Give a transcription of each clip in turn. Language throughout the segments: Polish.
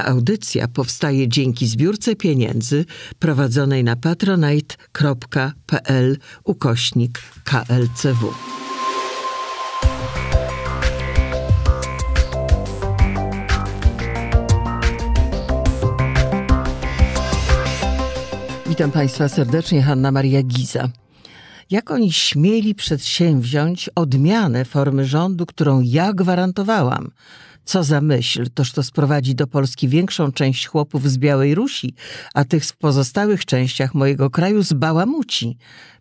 Ta audycja powstaje dzięki zbiórce pieniędzy prowadzonej na patronite.pl ukośnik klcw. Witam Państwa serdecznie, Hanna Maria Giza. Jak oni śmieli przedsięwziąć odmianę formy rządu, którą ja gwarantowałam? Co za myśl, toż to sprowadzi do Polski większą część chłopów z Białej Rusi, a tych w pozostałych częściach mojego kraju z bałamuci.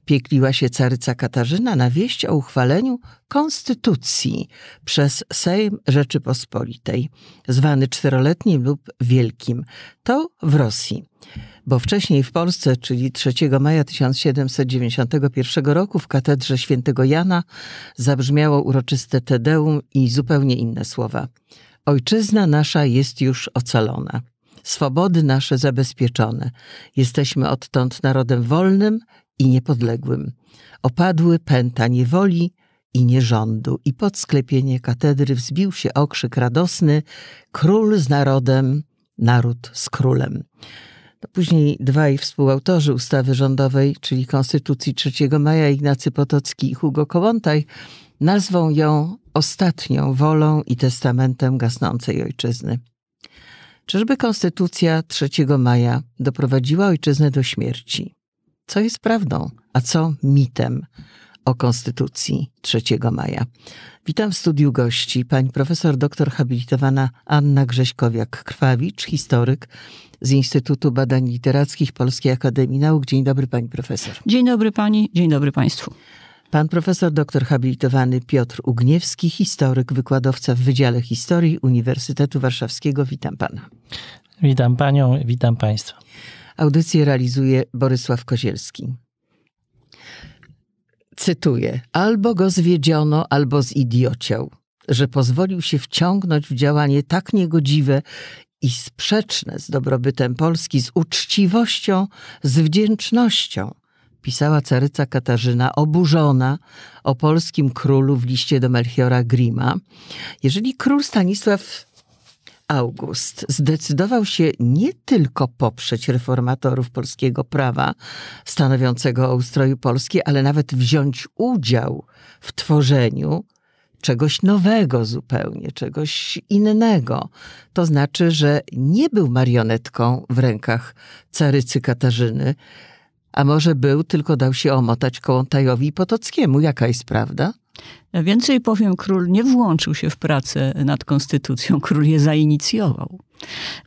Piekliła się caryca Katarzyna na wieść o uchwaleniu konstytucji przez Sejm Rzeczypospolitej, zwany czteroletnim lub wielkim. To w Rosji bo wcześniej w Polsce, czyli 3 maja 1791 roku w katedrze świętego Jana zabrzmiało uroczyste Tedeum i zupełnie inne słowa. Ojczyzna nasza jest już ocalona. Swobody nasze zabezpieczone. Jesteśmy odtąd narodem wolnym i niepodległym. Opadły pęta niewoli i nierządu i pod sklepienie katedry wzbił się okrzyk radosny Król z narodem, naród z królem. Później dwaj współautorzy ustawy rządowej, czyli Konstytucji 3 maja, Ignacy Potocki i Hugo Kołłątaj, nazwą ją ostatnią wolą i testamentem gasnącej ojczyzny. Czyżby Konstytucja 3 maja doprowadziła ojczyznę do śmierci? Co jest prawdą, a co mitem? o Konstytucji 3 maja. Witam w studiu gości pani profesor doktor habilitowana Anna Grześkowiak-Krwawicz, historyk z Instytutu Badań Literackich Polskiej Akademii Nauk. Dzień dobry pani profesor. Dzień dobry pani, dzień dobry państwu. Pan profesor doktor habilitowany Piotr Ugniewski, historyk, wykładowca w Wydziale Historii Uniwersytetu Warszawskiego. Witam pana. Witam panią, witam państwa. Audycję realizuje Borysław Kozielski cytuję, albo go zwiedziono, albo zidiociał, że pozwolił się wciągnąć w działanie tak niegodziwe i sprzeczne z dobrobytem Polski, z uczciwością, z wdzięcznością, pisała caryca Katarzyna, oburzona o polskim królu w liście do Melchiora Grima. Jeżeli król Stanisław August zdecydował się nie tylko poprzeć reformatorów polskiego prawa stanowiącego o ustroju Polski, ale nawet wziąć udział w tworzeniu czegoś nowego zupełnie, czegoś innego. To znaczy, że nie był marionetką w rękach carycy Katarzyny, a może był, tylko dał się omotać Kołątajowi Potockiemu. Jaka jest prawda? Więcej powiem, król nie włączył się w pracę nad konstytucją, król je zainicjował.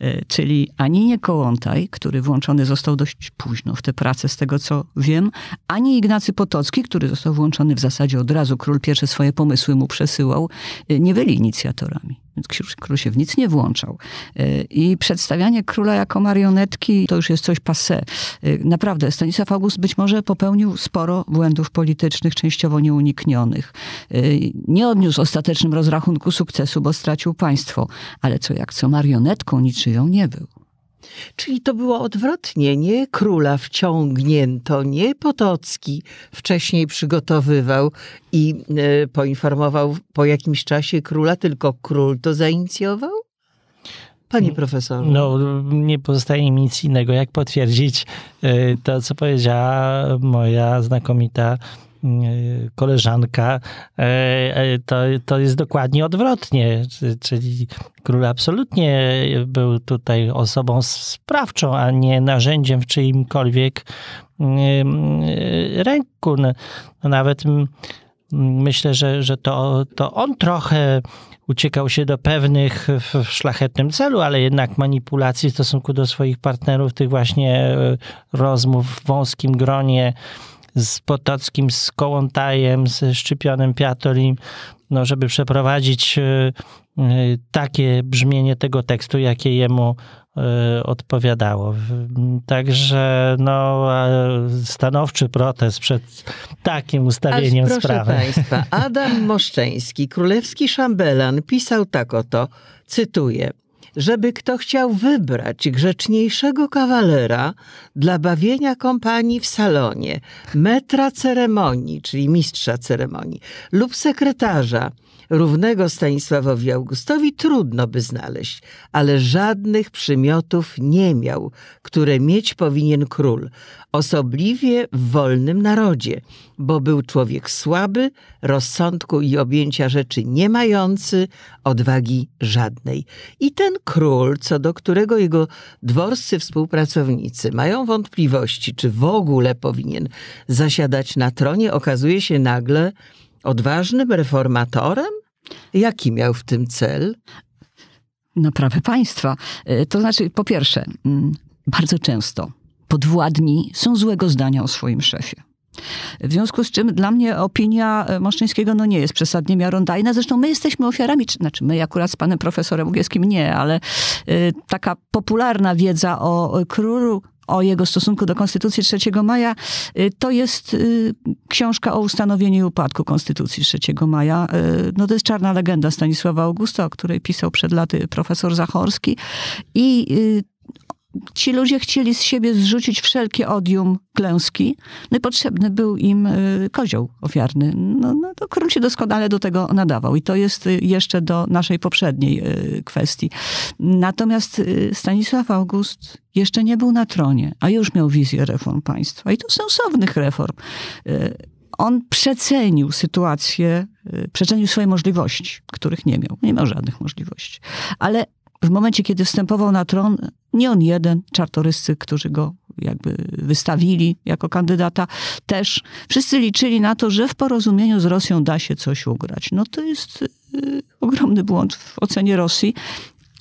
E, czyli ani nie Kołątaj, który włączony został dość późno w tę pracę, z tego co wiem, ani Ignacy Potocki, który został włączony w zasadzie od razu, król pierwsze swoje pomysły mu przesyłał, e, nie byli inicjatorami. Więc król się w nic nie włączał. Y, I przedstawianie króla jako marionetki to już jest coś passé. Y, naprawdę, Stanisław August być może popełnił sporo błędów politycznych, częściowo nieuniknionych. Y, nie odniósł w ostatecznym rozrachunku sukcesu, bo stracił państwo. Ale co jak co, marionetką niczyją nie był. Czyli to było odwrotnie, nie? Króla wciągnięto, nie? Potocki wcześniej przygotowywał i e, poinformował po jakimś czasie króla, tylko król to zainicjował? Panie mm. profesorze. No, nie pozostaje mi nic innego, jak potwierdzić e, to, co powiedziała moja znakomita Y, koleżanka, e, e, to, to jest dokładnie odwrotnie. Czyli król absolutnie był tutaj osobą sprawczą, a nie narzędziem w czyimkolwiek y, y, ręku. No, no nawet myślę, że, że to, to on trochę uciekał się do pewnych w szlachetnym celu, ale jednak manipulacji w stosunku do swoich partnerów, tych właśnie e, rozmów w wąskim gronie z Potockim, z Kołątajem, ze Szczypionem Piatolim, no, żeby przeprowadzić y, y, takie brzmienie tego tekstu, jakie jemu y, odpowiadało. Także no, stanowczy protest przed takim ustawieniem sprawy. Proszę Państwa, Adam Moszczeński, królewski szambelan, pisał tak oto, cytuję żeby kto chciał wybrać grzeczniejszego kawalera dla bawienia kompanii w salonie, metra ceremonii, czyli mistrza ceremonii, lub sekretarza, Równego Stanisławowi Augustowi trudno by znaleźć, ale żadnych przymiotów nie miał, które mieć powinien król, osobliwie w wolnym narodzie, bo był człowiek słaby, rozsądku i objęcia rzeczy nie mający, odwagi żadnej. I ten król, co do którego jego dworscy współpracownicy mają wątpliwości, czy w ogóle powinien zasiadać na tronie, okazuje się nagle, Odważnym reformatorem? Jaki miał w tym cel? Naprawę państwa. E, to znaczy, po pierwsze, mm, bardzo często podwładni są złego zdania o swoim szefie. W związku z czym dla mnie opinia e, Maszczyńskiego no nie jest przesadnie miarodajna. Zresztą my jesteśmy ofiarami, czy, znaczy my akurat z panem profesorem Ugieskim nie, ale y, taka popularna wiedza o królu o jego stosunku do Konstytucji 3 maja, y, to jest y, książka o ustanowieniu i upadku Konstytucji 3 maja. Y, no to jest czarna legenda Stanisława Augusta, o której pisał przed laty profesor Zachorski. I ci ludzie chcieli z siebie zrzucić wszelkie odium klęski. No i potrzebny był im y, kozioł ofiarny. No, no to król się doskonale do tego nadawał. I to jest y, jeszcze do naszej poprzedniej y, kwestii. Natomiast Stanisław August jeszcze nie był na tronie, a już miał wizję reform państwa. I to sensownych reform. On przecenił sytuację, przecenił swoje możliwości, których nie miał. Nie miał żadnych możliwości. Ale w momencie, kiedy wstępował na tron, nie on jeden, czartoryscy, którzy go jakby wystawili jako kandydata, też wszyscy liczyli na to, że w porozumieniu z Rosją da się coś ugrać. No to jest y, ogromny błąd w ocenie Rosji,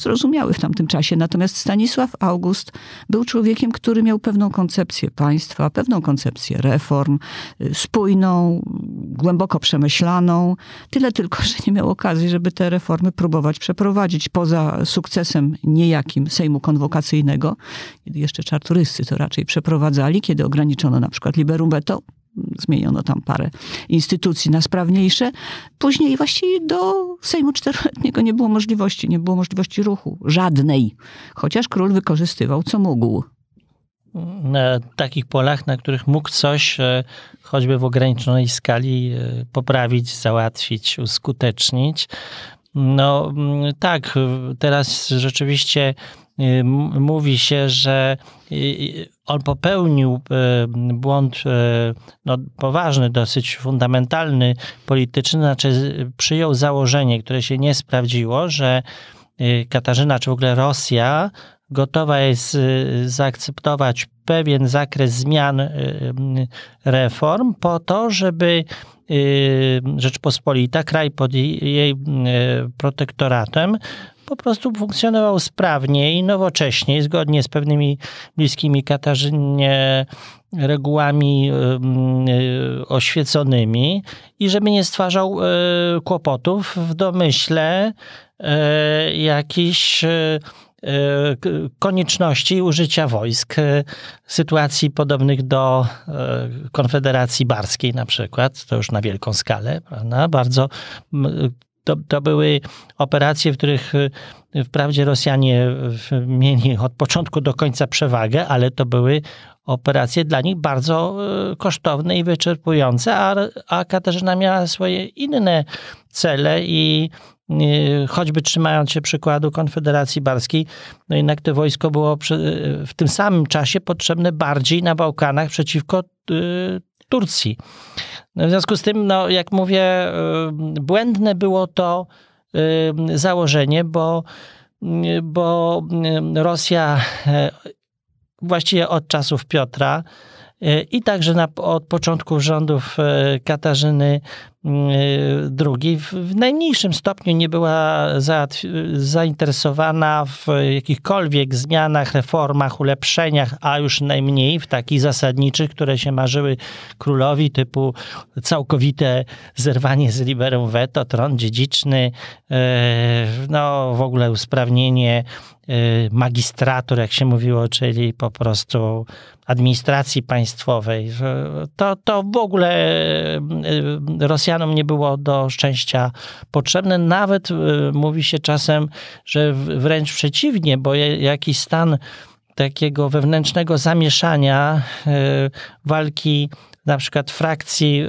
zrozumiały w tamtym czasie. Natomiast Stanisław August był człowiekiem, który miał pewną koncepcję państwa, pewną koncepcję reform, y, spójną, głęboko przemyślaną. Tyle tylko, że nie miał okazji, żeby te reformy próbować przeprowadzić poza sukcesem niejakim Sejmu Konwokacyjnego, kiedy jeszcze czartoryscy to raczej przeprowadzali, kiedy ograniczono na przykład liberum veto, zmieniono tam parę instytucji na sprawniejsze. Później właściwie do Sejmu Czteroletniego nie było możliwości, nie było możliwości ruchu, żadnej. Chociaż król wykorzystywał co mógł. Na takich polach, na których mógł coś, e, choćby w ograniczonej skali, e, poprawić, załatwić, uskutecznić. No mm, tak, e, teraz rzeczywiście mówi się, że on popełnił e, błąd e, no, poważny, dosyć fundamentalny, polityczny, znaczy przyjął założenie, które się nie sprawdziło, że e, Katarzyna, czy w ogóle Rosja gotowa jest zaakceptować pewien zakres zmian reform po to, żeby Rzeczpospolita, kraj pod jej protektoratem, po prostu funkcjonował sprawniej, nowocześniej, zgodnie z pewnymi bliskimi Katarzynie regułami e, oświeconymi i żeby nie stwarzał e, kłopotów w domyśle e, jakichś konieczności użycia wojsk, sytuacji podobnych do Konfederacji Barskiej na przykład, to już na wielką skalę, prawda? bardzo to, to były operacje, w których y, wprawdzie Rosjanie mieli od początku do końca przewagę, ale to były operacje dla nich bardzo y, kosztowne i wyczerpujące, a, a Katarzyna miała swoje inne cele i y, choćby trzymając się przykładu Konfederacji Barskiej, no jednak to wojsko było w tym samym czasie potrzebne bardziej na Bałkanach przeciwko Turcji. W związku z tym, no, jak mówię, y, błędne było to y, założenie, bo, y, bo Rosja właściwie od czasów Piotra i także na, od początków rządów Katarzyny II mm, y, w najmniejszym stopniu nie była za, zainteresowana w jakichkolwiek zmianach, reformach, ulepszeniach, a już najmniej w takich zasadniczych, które się marzyły królowi, typu całkowite zerwanie z liberum veto, tron dziedziczny, y, no w ogóle usprawnienie y, magistratur, jak się mówiło, czyli po prostu administracji państwowej. To, to w ogóle Rosja Rosjanom nie było do szczęścia potrzebne. Nawet y, mówi się czasem, że wręcz przeciwnie, bo jakiś stan takiego wewnętrznego zamieszania, y, walki na przykład frakcji y,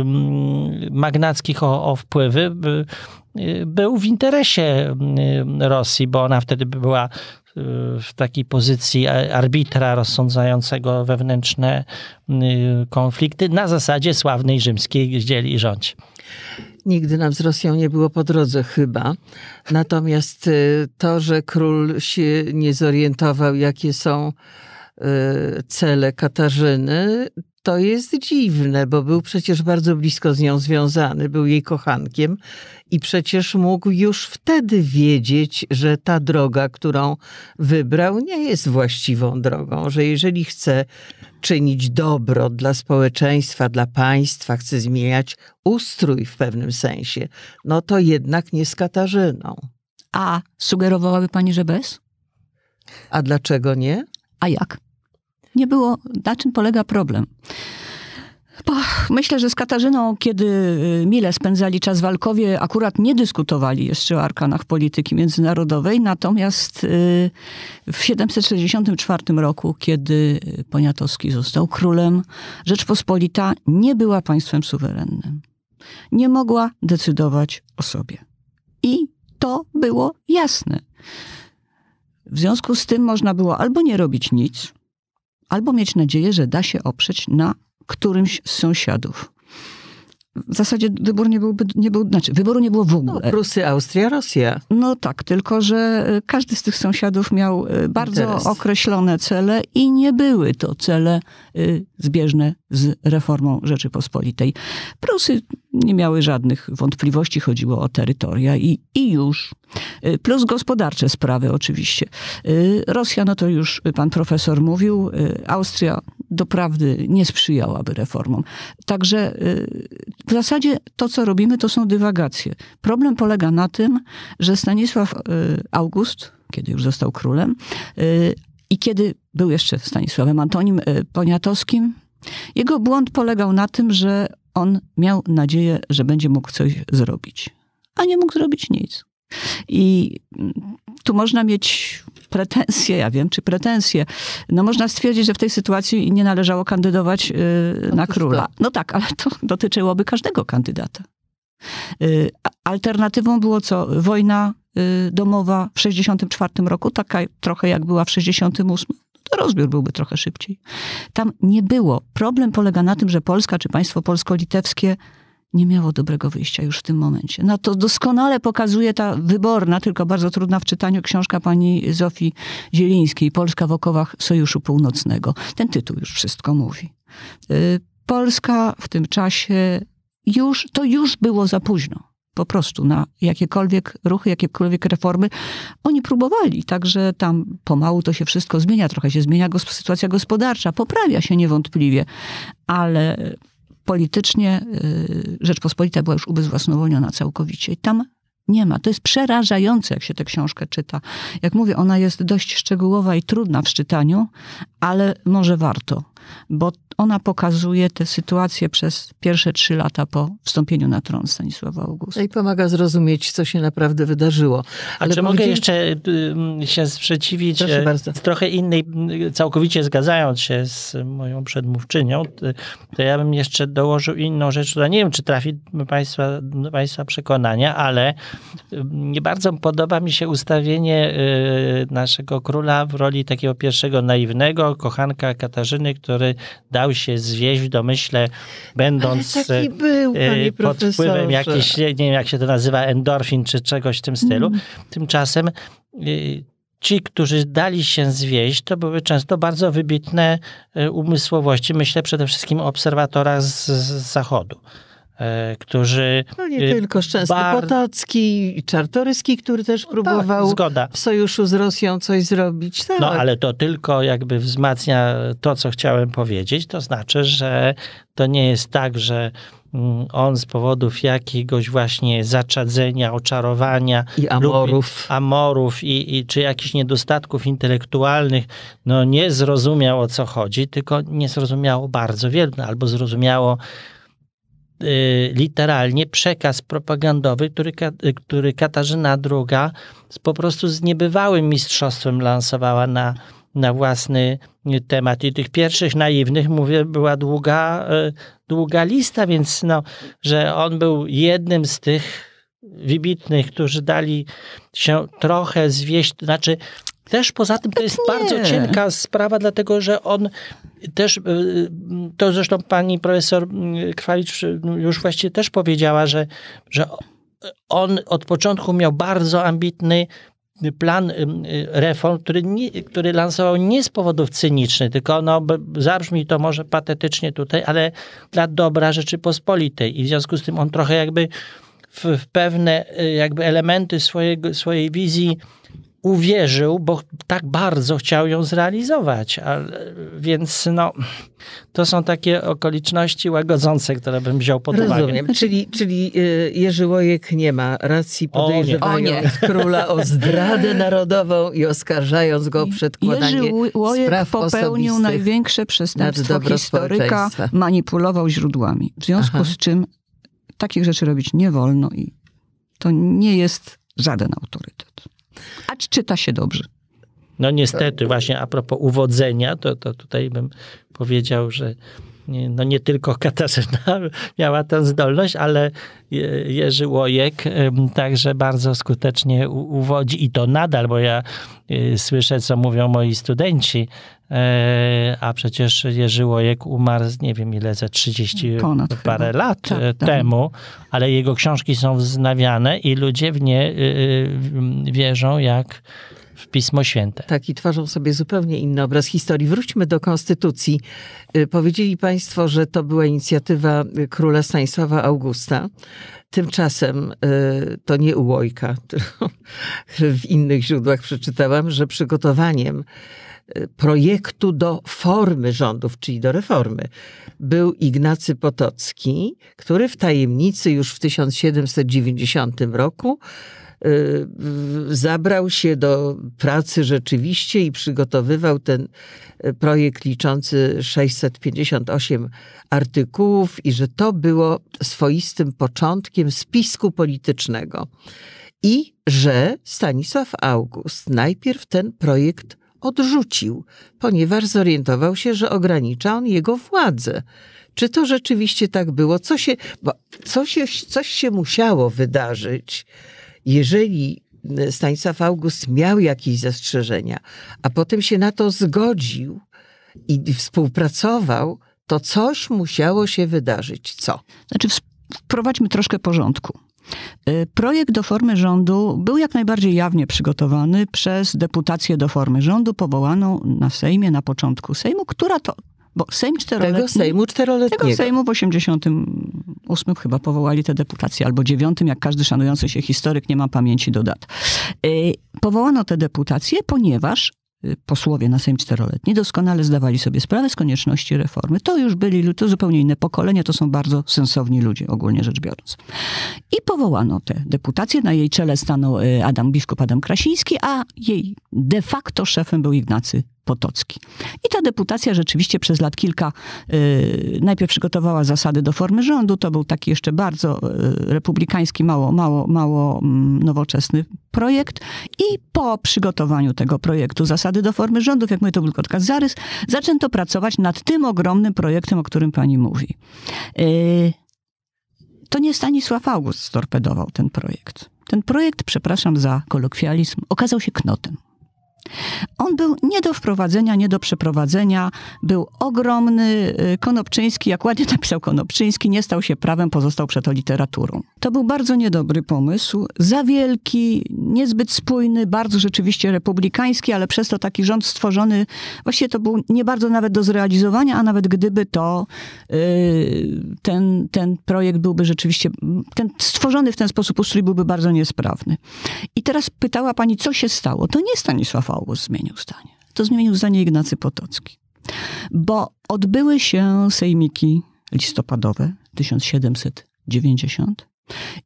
mm, magnackich o, o wpływy, był w interesie Rosji, bo ona wtedy była w takiej pozycji arbitra rozsądzającego wewnętrzne y, konflikty na zasadzie sławnej rzymskiej dzieli i rządź. Nigdy nam z Rosją nie było po drodze chyba. Natomiast y, to, że król się nie zorientował, jakie są y, cele Katarzyny, to jest dziwne, bo był przecież bardzo blisko z nią związany, był jej kochankiem i przecież mógł już wtedy wiedzieć, że ta droga, którą wybrał, nie jest właściwą drogą, że jeżeli chce czynić dobro dla społeczeństwa, dla państwa, chce zmieniać ustrój w pewnym sensie, no to jednak nie z Katarzyną. A sugerowałaby pani, że bez? A dlaczego nie? A jak? nie było, na czym polega problem. Myślę, że z Katarzyną, kiedy y, mile spędzali czas w Alkowie, akurat nie dyskutowali jeszcze o arkanach polityki międzynarodowej, natomiast y, w 764 roku, kiedy y, Poniatowski został królem, Rzeczpospolita nie była państwem suwerennym. Nie mogła decydować o sobie. I to było jasne. W związku z tym można było albo nie robić nic, albo mieć nadzieję, że da się oprzeć na którymś z sąsiadów w zasadzie wybór nie, byłby, nie był, znaczy wyboru nie było w no, ogóle. No, Prusy, Austria, Rosja. No tak, tylko że e, każdy z tych sąsiadów miał e, bardzo Interes. określone cele i nie były to cele e, zbieżne z reformą Rzeczypospolitej. Prusy nie miały żadnych wątpliwości, chodziło o terytoria i, i już. Plus gospodarcze sprawy oczywiście. Rosja, no to już pan profesor mówił, Austria doprawdy nie sprzyjałaby reformom. Także y, w zasadzie to, co robimy, to są dywagacje. Problem polega na tym, że Stanisław y, August, kiedy już został królem, y, i kiedy był jeszcze Stanisławem Antonim Poniatowskim, jego błąd polegał na tym, że on miał nadzieję, że będzie mógł coś zrobić, a nie mógł zrobić nic. I mm, tu można mieć pretensje, ja wiem, czy pretensje. No można stwierdzić, że w tej sytuacji nie należało kandydować yy, na króla. No tak, ale to dotyczyłoby każdego kandydata. Yy, alternatywą było co? Wojna yy, domowa w 64 roku, taka trochę jak była w 68 no to rozbiór byłby trochę szybciej. Tam nie było. Problem polega na tym, że Polska czy państwo polsko-litewskie nie miało dobrego wyjścia już w tym momencie. No to doskonale pokazuje ta wyborna, tylko bardzo trudna w czytaniu książka pani Zofii Zielińskiej, Polska w okowach Sojuszu Północnego. Ten tytuł już wszystko mówi. Y, Polska w tym czasie już, to już było za późno. Po prostu na jakiekolwiek ruchy, jakiekolwiek reformy. Oni próbowali, także tam pomału to się wszystko zmienia, trochę się zmienia sytuacja gospodarcza, poprawia się niewątpliwie, ale politycznie y, Rzeczpospolita była już ubezwłasnowolniona całkowicie. I tam nie ma. To jest przerażające, jak się tę książkę czyta. Jak mówię, ona jest dość szczegółowa i trudna w czytaniu, ale może warto, bo ona pokazuje tę sytuację przez pierwsze trzy lata po wstąpieniu na tron Stanisława Augusta. No I pomaga zrozumieć, co się naprawdę wydarzyło. Ale A czy mogę jeszcze y, się sprzeciwić? Proszę y, bardzo. Trochę innej, y, całkowicie zgadzając się z moją przedmówczynią, to ja bym jeszcze dołożył inną rzecz, która nie wiem, czy trafi państwa, państwa przekonania, ale nie bardzo podoba mi się ustawienie naszego króla w roli takiego pierwszego naiwnego kochanka Katarzyny, który dał dał się zwieść w domyśle, będąc taki e, był, e, pod wpływem jakiejś, nie wiem jak się to nazywa, endorfin czy czegoś w tym stylu. Mm. Tymczasem e, ci, którzy dali się zwieść, to były często bardzo wybitne umysłowości. Myślę przede wszystkim o obserwatorach z, z zachodu. E, którzy... No nie e, tylko, Szczęsny bar... Potocki, Czartoryski, który też no tak, próbował tak, w sojuszu z Rosją coś zrobić. Tak. No ale to tylko jakby wzmacnia to, co chciałem powiedzieć, to znaczy, że to nie jest tak, że mm, on z powodów jakiegoś właśnie zaczadzenia, oczarowania i amorów, lub, amorów i, i, czy jakichś niedostatków intelektualnych, no nie zrozumiał o co chodzi, tylko nie zrozumiało bardzo wiele, albo zrozumiało Y, literalnie przekaz propagandowy, który, y, który Katarzyna II po prostu z niebywałym mistrzostwem lansowała na, na własny y, temat. I tych pierwszych naiwnych, mówię, była długa, długa lista, więc no, że on był jednym z tych wybitnych, którzy dali się trochę zwieść, znaczy też poza tym to tak jest bardzo cienka sprawa, dlatego że on też, e, to zresztą pani profesor mm, Kwalicz e, no, już właściwie też powiedziała, że, że on od początku miał bardzo ambitny plan e, reform, który, nie, który lansował nie z powodów cynicznych, tylko no, zabrzmi to może patetycznie tutaj, ale dla dobra Rzeczypospolitej. I w związku z tym on trochę jakby w, w pewne jakby elementy swojego, swojej wizji uwierzył, bo tak bardzo chciał ją zrealizować. A, więc no, to są takie okoliczności łagodzące, które bym wziął pod Rozumiem. uwagę. Rozumiem, znaczy, czyli, czyli y, Jerzy Łojek nie ma racji podejrzewając króla o zdradę narodową i oskarżając go o przedkładanie Jerzy Łojek popełnił największe przestępstwo historyka, manipulował źródłami. W związku Aha. z czym takich rzeczy robić nie wolno i to nie jest żaden autorytet czy czyta się dobrze. No niestety, właśnie a propos uwodzenia, to, to tutaj bym powiedział, że no nie tylko Katarzyna miała tę zdolność, ale Jerzy Łojek także bardzo skutecznie uwodzi i to nadal, bo ja y, słyszę, co mówią moi studenci E, a przecież Jerzy Łojek umarł, nie wiem ile, ze 30 Ponad parę chyba. lat tak, e, tak. temu, tak. ale jego książki są wznawiane i ludzie w nie y, y, wierzą jak w Pismo Święte. Tak, i tworzą sobie zupełnie inny obraz historii. Wróćmy do Konstytucji. Y, powiedzieli Państwo, że to była inicjatywa króla Stanisława Augusta. Tymczasem to nie u Łojka. w innych źródłach przeczytałam, że przygotowaniem projektu do formy rządów, czyli do reformy, był Ignacy Potocki, który w tajemnicy już w 1790 roku y, zabrał się do pracy rzeczywiście i przygotowywał ten y, projekt liczący 658 artykułów, i że to było swoistym początkiem spisku politycznego. I że Stanisław August najpierw ten projekt odrzucił, ponieważ zorientował się, że ogranicza on jego władzę. Czy to rzeczywiście tak było? Co się, bo coś, coś się musiało wydarzyć, jeżeli e, Stanisław August miał jakieś zastrzeżenia, a potem się na to zgodził i współpracował, to coś musiało się wydarzyć. Co? Znaczy, wprowadźmy troszkę porządku. Y, projekt do formy rządu był jak najbardziej jawnie przygotowany przez deputację do formy rządu powołaną na Sejmie na początku Sejmu, która to bo Sejm czteroletni... Tego Sejmu czteroletniego. Tego Sejmu w 88 chyba powołali te deputacje, albo 9, jak każdy szanujący się historyk nie ma pamięci do dat. Y, powołano te deputacje, ponieważ Y, posłowie na Sejm czteroletni doskonale zdawali sobie sprawę z konieczności reformy. To już byli, to zupełnie inne pokolenia, to są bardzo sensowni ludzie, ogólnie rzecz biorąc. I powołano tę deputację, na jej czele stanął y, Adam Biskup Adam Krasiński, a jej de facto szefem był Ignacy Potocki. I ta deputacja rzeczywiście przez lat kilka y, najpierw przygotowała zasady do formy rządu. To był taki jeszcze bardzo y, republikański, mało, mało, mało mm, nowoczesny projekt. I po przygotowaniu tego projektu zasady do formy rządów, jak mówię, to był tylko zarys, zaczęto pracować nad tym ogromnym projektem, o którym pani mówi. Y, to nie Stanisław August storpedował ten projekt. Ten projekt, przepraszam za kolokwializm, okazał się knotem. On był nie do wprowadzenia, nie do przeprowadzenia. Był ogromny. Y, konopczyński, jak ładnie napisał Konopczyński, nie stał się prawem, pozostał przeto literaturą. To był bardzo niedobry pomysł. Za wielki, niezbyt spójny, bardzo rzeczywiście republikański, ale przez to taki rząd stworzony, właściwie to był nie bardzo nawet do zrealizowania, a nawet gdyby to y, ten, ten projekt byłby rzeczywiście, ten stworzony w ten sposób ustrój byłby bardzo niesprawny. I teraz pytała pani, co się stało? To nie Stanisław Faust zmienił zdanie. To zmienił zdanie Ignacy Potocki. Bo odbyły się sejmiki listopadowe 1790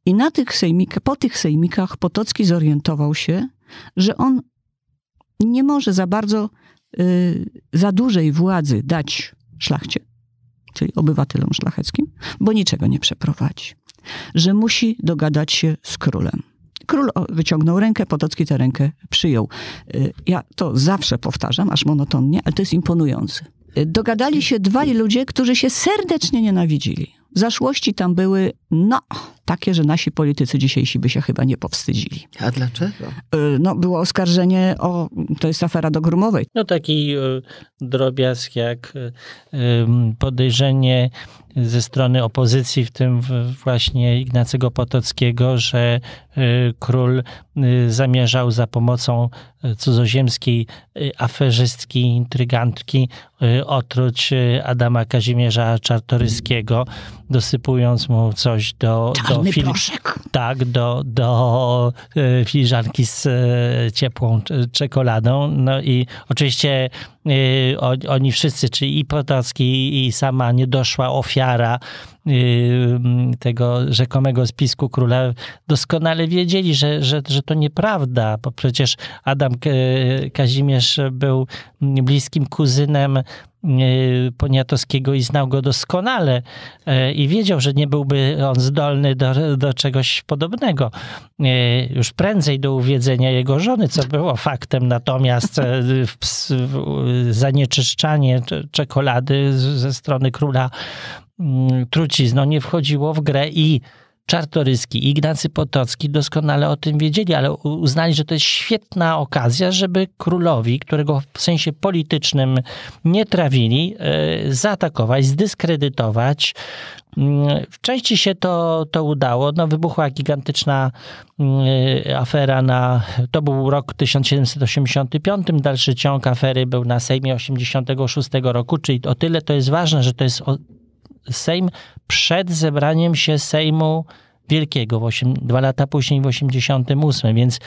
i na tych sejmik, po tych sejmikach Potocki zorientował się, że on nie może za bardzo, y, za dużej władzy dać szlachcie, czyli obywatelom szlacheckim, bo niczego nie przeprowadzi. Że musi dogadać się z królem. Król wyciągnął rękę, Potocki tę rękę przyjął. Y, ja to zawsze powtarzam, aż monotonnie, ale to jest imponujące. Y, dogadali się dwaj ludzie, którzy się serdecznie nienawidzili. Zaszłości tam były, no, takie, że nasi politycy dzisiejsi by się chyba nie powstydzili. A dlaczego? Y, no, było oskarżenie o, to jest afera do Grumowej. No taki y, drobiazg jak y, podejrzenie ze strony opozycji, w tym właśnie Ignacego Potockiego, że król zamierzał za pomocą cudzoziemskiej aferzystki, intrygantki otruć Adama Kazimierza Czartoryskiego, dosypując mu coś do, do Czarny fil- proszek. Tak, do, do e, filiżanki z e, ciepłą czekoladą. No i oczywiście e, oni wszyscy, czyli i Potocki, i sama niedoszła ofiara, Y, tego rzekomego spisku króla, doskonale wiedzieli, że, że, że to nieprawda, bo przecież Adam Kazimierz był bliskim kuzynem y, Poniatowskiego i znał go doskonale e, i wiedział, że nie byłby on zdolny do, do czegoś podobnego. E, już prędzej do uwiedzenia jego żony, co było faktem, natomiast e, zanieczyszczanie czekolady ze strony króla Mm, trucizną nie wchodziło w grę i Czartoryski, Ignacy Potocki doskonale o tym wiedzieli, ale uznali, że to jest świetna okazja, żeby królowi, którego w sensie politycznym nie trawili, e, zaatakować, zdyskredytować. Mm, w części się to, to udało. No, wybuchła gigantyczna mm, afera na... To był rok 1785, dalszy ciąg afery był na Sejmie 86 roku, czyli o tyle to jest ważne, że to jest Sejm przed zebraniem się Sejmu Wielkiego, 8, dwa lata później w 88, więc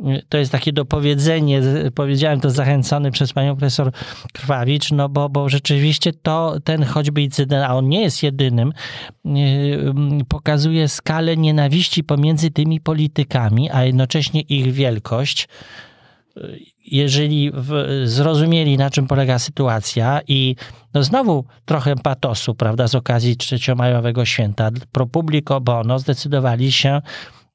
y, to jest takie dopowiedzenie, powiedziałem to zachęcony przez panią profesor Krwawicz, no bo, bo rzeczywiście to ten choćby incydent, a on nie jest jedynym, y, y, pokazuje skalę nienawiści pomiędzy tymi politykami, a jednocześnie ich wielkość jeżeli w, zrozumieli, na czym polega sytuacja i no znowu trochę patosu, prawda, z okazji trzeciomajowego święta, pro publico bono zdecydowali się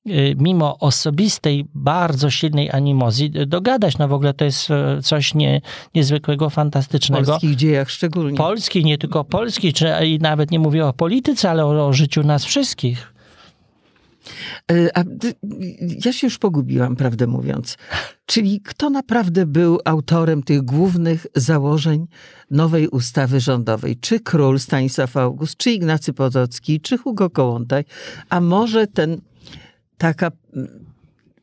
y, mimo osobistej, bardzo silnej animozji dogadać. No w ogóle to jest e, coś nie, niezwykłego, fantastycznego. W polskich dziejach szczególnie. Polskich, nie tylko polskich, czy, i nawet nie mówię o polityce, ale o, o życiu nas wszystkich. E, a ja się już pogubiłam, prawdę mówiąc. Czyli kto naprawdę był autorem tych głównych założeń nowej ustawy rządowej? Czy król Stanisław August, czy Ignacy Potocki, czy Hugo Kołątaj? A może ten taka,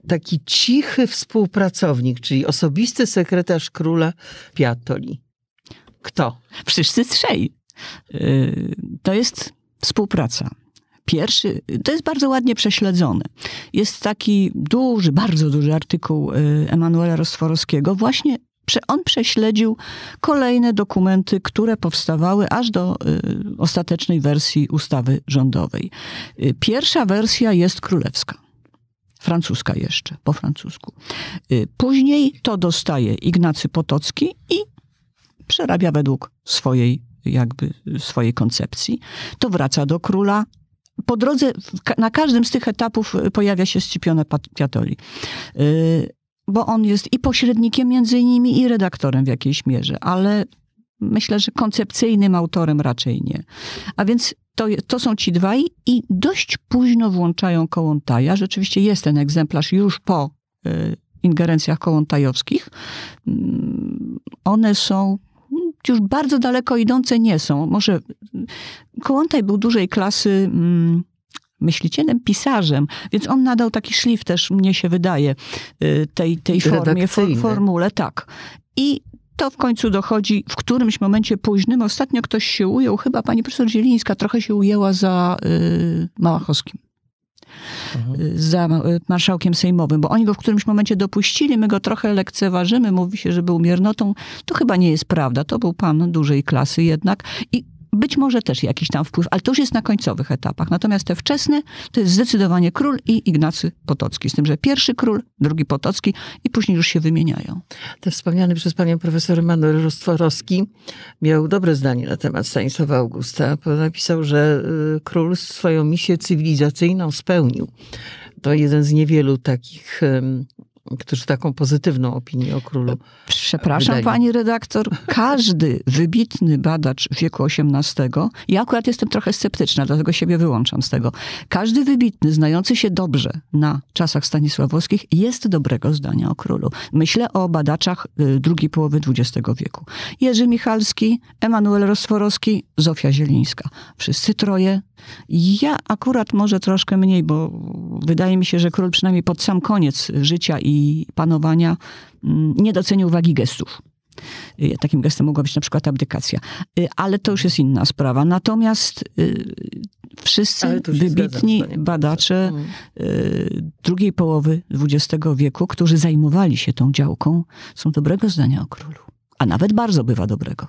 taki cichy współpracownik, czyli osobisty sekretarz króla Piatoli? Kto? Wszyscy trzej. Y, to jest współpraca Pierwszy, to jest bardzo ładnie prześledzone. Jest taki duży, bardzo duży artykuł y, Emanuela Rostworowskiego. Właśnie on prześledził kolejne dokumenty, które powstawały aż do y, ostatecznej wersji ustawy rządowej. Y, pierwsza wersja jest królewska francuska jeszcze, po francusku. Później to dostaje Ignacy Potocki i przerabia według swojej jakby swojej koncepcji. To wraca do króla po drodze, na każdym z tych etapów y, pojawia się Scipione Piatoli. Y, bo on jest i pośrednikiem między nimi, i redaktorem w jakiejś mierze, ale myślę, że koncepcyjnym autorem raczej nie. A więc to, to są ci dwaj i dość późno włączają Kołątaja. Rzeczywiście jest ten egzemplarz już po y, ingerencjach kołątajowskich. Mm, one są mm, już bardzo daleko idące nie są. Może Kołątaj był dużej klasy mm, myślicielem, pisarzem, więc on nadał taki szlif też, mnie się wydaje, y, tej, tej formie, for, formule, tak. I to w końcu dochodzi w którymś momencie późnym. Ostatnio ktoś się ujął, chyba pani profesor Zielińska trochę się ujęła za y, Małachowskim. Mhm. Y, za y, marszałkiem sejmowym, bo oni go w którymś momencie dopuścili, my go trochę lekceważymy, mówi się, że był miernotą. To chyba nie jest prawda. To był pan dużej klasy jednak. I być może też jakiś tam wpływ, ale to już jest na końcowych etapach. Natomiast te wczesne to jest zdecydowanie król i Ignacy Potocki. Z tym, że pierwszy król, drugi Potocki i później już się wymieniają. Ten wspomniany przez panią profesor Manuel Rostworowski miał dobre zdanie na temat Stanisława Augusta. Napisał, że y, król swoją misję cywilizacyjną spełnił. To jeden z niewielu takich którzy taką pozytywną opinię o królu. E, przepraszam, wydali. pani redaktor. Każdy wybitny badacz wieku XVIII, ja akurat jestem trochę sceptyczna, dlatego siebie wyłączam z tego. Każdy wybitny, znający się dobrze na czasach stanisławowskich, jest dobrego zdania o królu. Myślę o badaczach y, drugiej połowy XX wieku. Jerzy Michalski, Emanuel Rosforowski, Zofia Zielińska. Wszyscy troje ja akurat może troszkę mniej, bo wydaje mi się, że król przynajmniej pod sam koniec życia i panowania mm, nie docenił wagi gestów. Y, takim gestem mogła być na przykład abdykacja. Y, ale to już jest inna sprawa. Natomiast y, wszyscy wybitni badacze mm. drugiej połowy XX wieku, którzy zajmowali się tą działką, są dobrego zdania o królu. A nawet bardzo bywa dobrego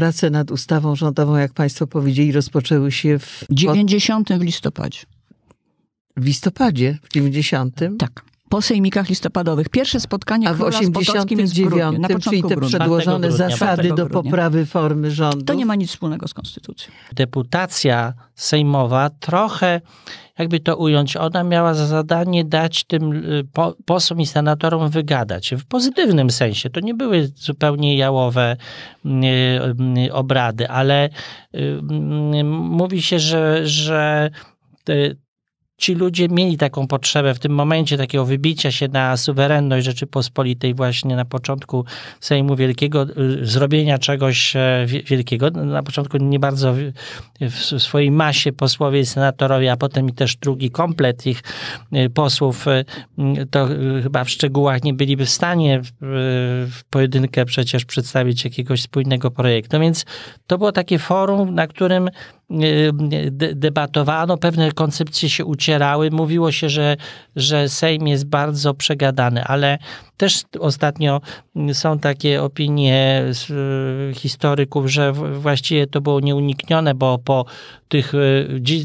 prace nad ustawą rządową, jak Państwo powiedzieli, rozpoczęły się w. 90 w listopadzie. W listopadzie, w 90? Tak po sejmikach listopadowych. Pierwsze spotkanie A w 89, czyli te przedłożone grudnia, zasady do poprawy formy rządu. To nie ma nic wspólnego z konstytucją. Deputacja sejmowa trochę jakby to ująć, ona miała za zadanie dać tym y, posłom i senatorom wygadać. W pozytywnym sensie. To nie były zupełnie jałowe mm, y, mm, y, obrady, ale mm, mówi się, że, że ci ludzie mieli taką potrzebę w tym momencie takiego wybicia się na suwerenność Rzeczypospolitej właśnie na początku Sejmu Wielkiego, y, zrobienia czegoś e, wielkiego. Na początku nie bardzo w swojej masie posłowie i senatorowie, a potem i też drugi komplet ich y, posłów, y, to chyba w szczegółach nie byliby w stanie w pojedynkę przecież przedstawić jakiegoś spójnego projektu. Więc to było takie forum, na którym debatowano, pewne koncepcje się ucierały, mówiło się, że, że Sejm jest bardzo przegadany, ale też ostatnio są takie opinie historyków, że właściwie to było nieuniknione, bo po tych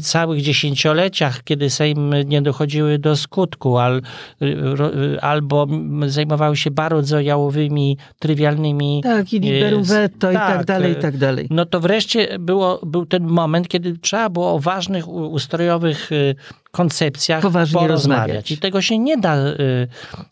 e, całych dziesięcioleciach, kiedy Sejm nie dochodziły do skutku, al, e, e, albo zajmowały się bardzo jałowymi, trywialnymi... Tak, i liberum veto tak, i tak, tak dalej, i tak dalej. No to wreszcie było, był ten moment, kiedy trzeba było o ważnych ustrojowych koncepcjach Poważnie porozmawiać. Rozmawiać. I tego się nie da. Y,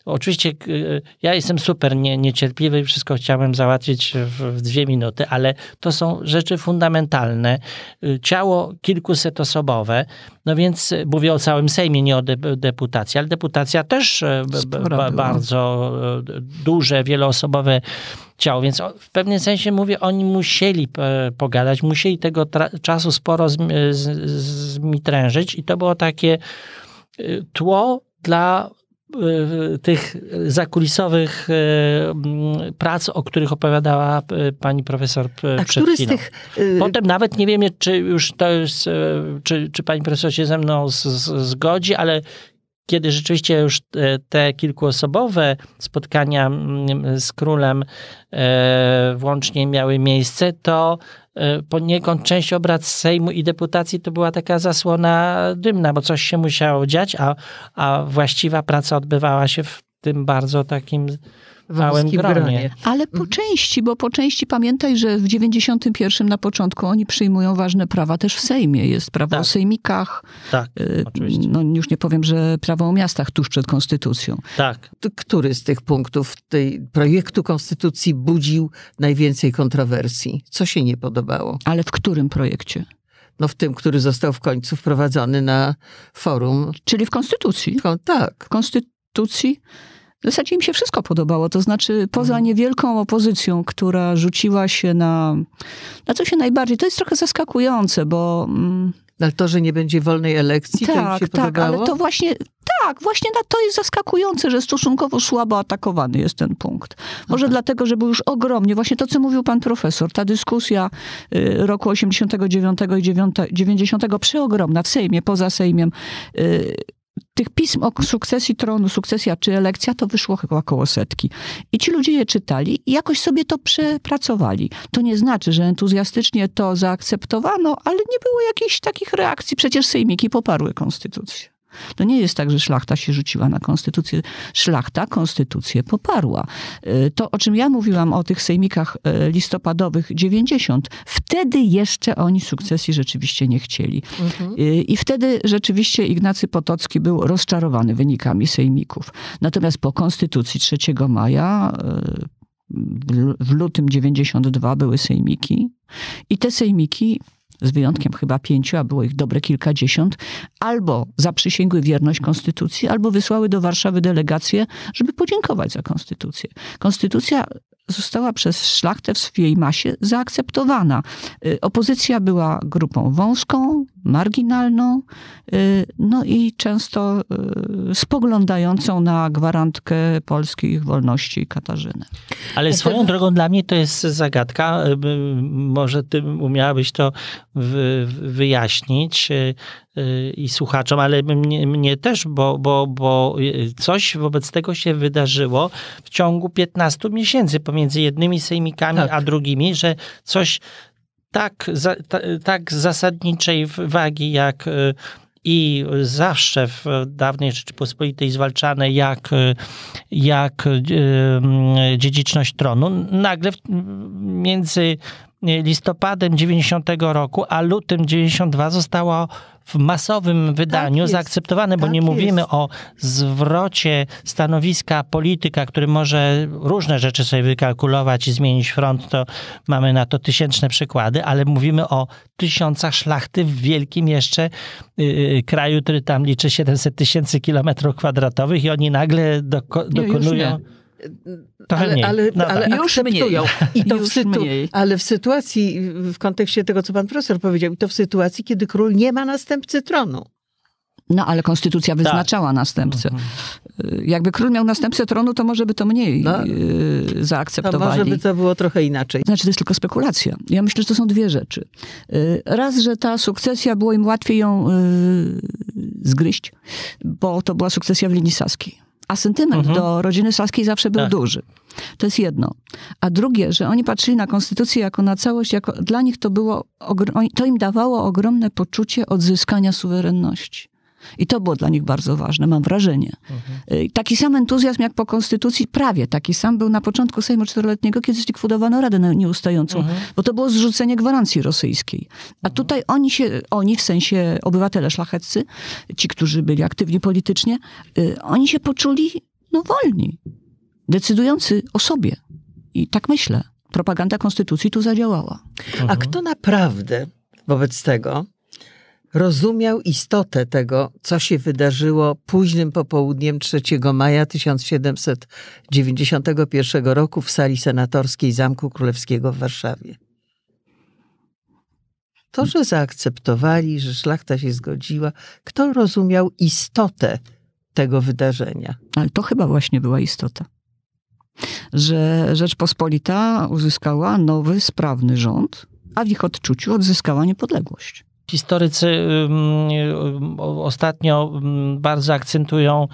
oczywiście y, ja jestem super nie, niecierpliwy i wszystko chciałem załatwić w, w, dwie minuty, ale to są rzeczy fundamentalne. Y, ciało kilkusetosobowe, no więc y, mówię o całym Sejmie, nie o de, deputacji, ale deputacja też y, b, b, bardzo y, duże, wieloosobowe ciał, więc w pewnym sensie mówię, oni musieli e, pogadać, musieli tego czasu sporo e, zmitrężyć i to było takie e, tło dla tych zakulisowych prac, o których opowiadała pani profesor A przed chwilą. Tych... Y- Potem nawet nie wiemy, czy już to jest, czy, czy pani profesor się ze mną z, z, zgodzi, ale kiedy rzeczywiście już e, te kilkuosobowe spotkania mm, z królem e, włącznie miały miejsce, to e, poniekąd część obrad Sejmu i deputacji to była taka zasłona dymna, bo coś się musiało dziać, a, a właściwa praca odbywała się w tym bardzo takim całym gronie. Ale po mhm. części, bo po części pamiętaj, że w 91 na początku oni przyjmują ważne prawa też w Sejmie. Jest prawo tak. o sejmikach. Tak, y, No już nie powiem, że prawo o miastach tuż przed konstytucją. Tak. Który z tych punktów tej projektu konstytucji budził najwięcej kontrowersji? Co się nie podobało? Ale w którym projekcie? no w tym, który został w końcu wprowadzony na forum. Czyli w konstytucji? tak. W konstytucji w zasadzie im się wszystko podobało. To znaczy, poza mhm. niewielką opozycją, która rzuciła się na, na co się najbardziej, to jest trochę zaskakujące, bo. Mm, ale to, że nie będzie wolnej elekcji, tak, to im tak, się tak, podobało? ale to właśnie, tak, właśnie na to jest zaskakujące, że stosunkowo słabo atakowany jest ten punkt. Może Aha. dlatego, że był już ogromnie, właśnie to, co mówił pan profesor, ta dyskusja y, roku 89 i 90 przeogromna w Sejmie, poza Sejmiem, y, tych pism o sukcesji tronu, sukcesja czy elekcja, to wyszło chyba około setki. I ci ludzie je czytali i jakoś sobie to przepracowali. To nie znaczy, że entuzjastycznie to zaakceptowano, ale nie było jakichś takich reakcji. Przecież sejmiki poparły konstytucję. To nie jest tak, że szlachta się rzuciła na konstytucję. Szlachta konstytucję poparła. Y, to, o czym ja mówiłam o tych sejmikach y, listopadowych 90, wtedy jeszcze oni sukcesji rzeczywiście nie chcieli. Mhm. Y, I wtedy rzeczywiście Ignacy Potocki był rozczarowany wynikami sejmików. Natomiast po konstytucji 3 maja w lutym 92 były sejmiki i te sejmiki z wyjątkiem chyba pięciu, a było ich dobre kilkadziesiąt, albo zaprzysięgły wierność Konstytucji, albo wysłały do Warszawy delegacje, żeby podziękować za Konstytucję. Konstytucja została przez szlachtę w swojej masie zaakceptowana. Y, opozycja była grupą wąską, marginalną, y, no i często y, spoglądającą na gwarantkę polskich wolności Katarzyny. Ale swoją drogą dla mnie to jest zagadka. Może ty umiałabyś to wyjaśnić. Y, i słuchaczom, ale mnie, mnie, też, bo, bo, bo y, coś wobec tego się wydarzyło w ciągu 15 miesięcy pomiędzy jednymi sejmikami tak. a drugimi, że coś tak, za, ta, tak zasadniczej wagi jak y, i zawsze w dawnej Rzeczypospolitej zwalczane jak, jak mm, dziedziczność tronu. Nagle między listopadem 90 roku, a lutym 92 zostało w masowym tak wydaniu tak zaakceptowane, bo tak nie jest. mówimy o zwrocie stanowiska polityka, który może różne rzeczy sobie wykalkulować i zmienić front, to mamy na to tysięczne przykłady, ale mówimy o tysiącach szlachty w wielkim jeszcze yy, kraju, który tam liczy 700 tysięcy kilometrów kwadratowych i oni nagle doko dokonują... Nie, Trochę ale, mniej. ale, no ale tak. już akceptują. I to już w sytu- mniej. Ale w sytuacji, w kontekście tego, co pan profesor powiedział, i to w sytuacji, kiedy król nie ma następcy tronu. No ale konstytucja tak. wyznaczała tak. następcę. Mhm. Jakby król miał następcę tronu, to może by to mniej no, y, zaakceptowali. To może by to było trochę inaczej. Znaczy, to jest tylko spekulacja. Ja myślę, że to są dwie rzeczy. Y, raz, że ta sukcesja, było im łatwiej ją y, zgryźć, bo to była sukcesja w linii saskiej. A sentyment mhm. do rodziny saskiej zawsze był tak. duży. To jest jedno. A drugie, że oni patrzyli na konstytucję jako na całość, jako, dla nich to było, to im dawało ogromne poczucie odzyskania suwerenności. I to było dla nich bardzo ważne, mam wrażenie. Mhm. Y, taki sam entuzjazm jak po konstytucji, prawie taki sam był na początku Sejmu Czteroletniego, kiedy zlikwidowano Radę Nieustającą, mhm. bo to było zrzucenie gwarancji rosyjskiej. A mhm. tutaj oni się, oni w sensie obywatele szlacheccy, ci, którzy byli aktywni politycznie, y, oni się poczuli no wolni, decydujący o sobie. I tak myślę. Propaganda konstytucji tu zadziałała. Mhm. A kto naprawdę wobec tego rozumiał istotę tego, co się wydarzyło późnym popołudniem 3 maja 1791 roku w sali senatorskiej Zamku Królewskiego w Warszawie. To, że zaakceptowali, że szlachta się zgodziła, kto rozumiał istotę tego wydarzenia? Ale to chyba właśnie była istota. Że Rzeczpospolita uzyskała nowy, sprawny rząd, a w ich odczuciu odzyskała niepodległość. Historycy ostatnio bardzo akcentują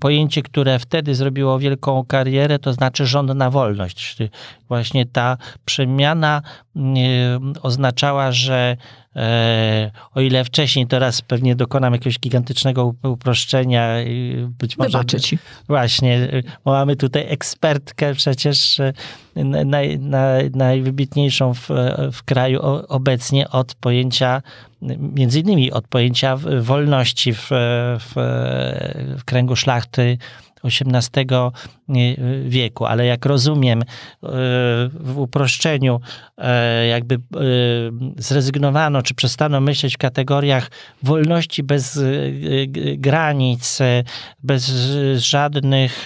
pojęcie, które wtedy zrobiło wielką karierę, to znaczy rząd na wolność. Właśnie ta przemiana oznaczała, że E, o ile wcześniej, teraz pewnie dokonam jakiegoś gigantycznego uproszczenia. Być może. Wybaczę ci. Właśnie, bo mamy tutaj ekspertkę przecież naj, e, naj, najwybitniejszą w, w kraju obecnie od pojęcia, między innymi od pojęcia wolności w, w, w kręgu szlachty XVIII e, wieku, ale jak rozumiem, e, w uproszczeniu e, jakby zrezygnowano czy przestano myśleć w kategoriach wolności bez granic, bez żadnych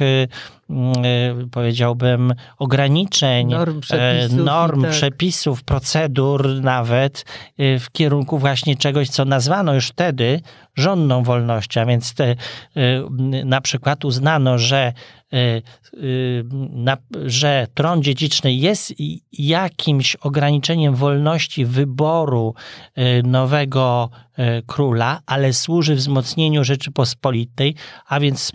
Mm, y, powiedziałbym, ograniczeń, norm, e, przepisów, norm, tak. przepisów procedur nawet y, w kierunku właśnie czegoś, co nazwano już wtedy rządną wolnością, więc te, y, na przykład uznano, że Y, y, że tron dziedziczny jest jakimś ograniczeniem wolności wyboru y, nowego króla, ale służy wzmocnieniu Rzeczypospolitej, a więc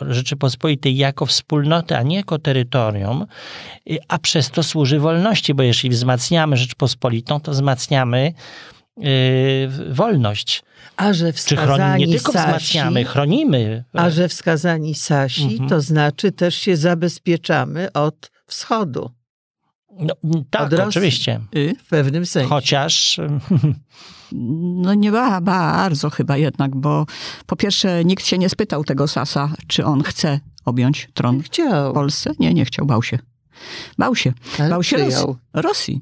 Rzeczypospolitej jako wspólnoty, a nie jako terytorium, a przez to służy wolności, bo jeśli wzmacniamy Rzeczpospolitą, to wzmacniamy Y, wolność. A że wskazani Czy chroni, nie tylko Sasi, wzmacniamy, chronimy. E, A że wskazani Sasi, mhm. to znaczy też się zabezpieczamy od wschodu. No, tak, oczywiście. Y, w pewnym sensie. Chociaż. No nie ba, bardzo chyba jednak, bo po pierwsze nikt się nie spytał tego Sasa, czy on chce objąć tron chciał. w Polsce. Nie, nie chciał, bał się. Bał się. Ale bał się Rosji.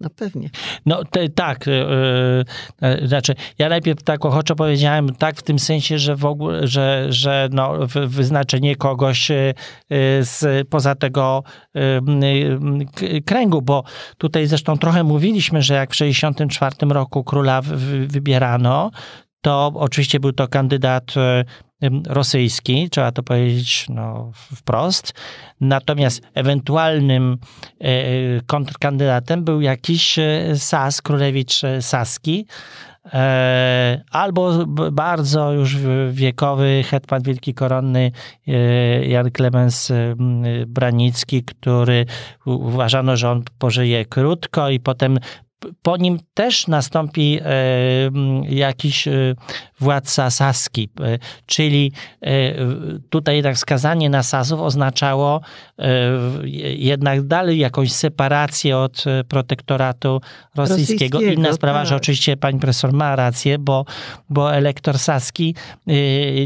No pewnie. No te, tak, yy, znaczy ja najpierw tak ochoczo powiedziałem, tak w tym sensie, że w ogóle, że, że no, wyznaczenie kogoś z, poza tego kręgu, bo tutaj zresztą trochę mówiliśmy, że jak w 64 roku króla wybierano, to oczywiście był to kandydat e, rosyjski, trzeba to powiedzieć no, wprost. Natomiast ewentualnym e, e, kontrkandydatem był jakiś Sas, królewicz Saski, albo bardzo już wiekowy hetman wielki koronny Jan Klemens Branicki, który uważano, że on pożyje krótko i potem po nim też nastąpi e, jakiś e, władca Saski, e, czyli tutaj jednak skazanie na Sasów oznaczało jednak dalej jakąś separację od protektoratu rosyjskiego. rosyjskiego Inna sprawa, tak. że oczywiście pani profesor ma rację, bo, bo elektor Saski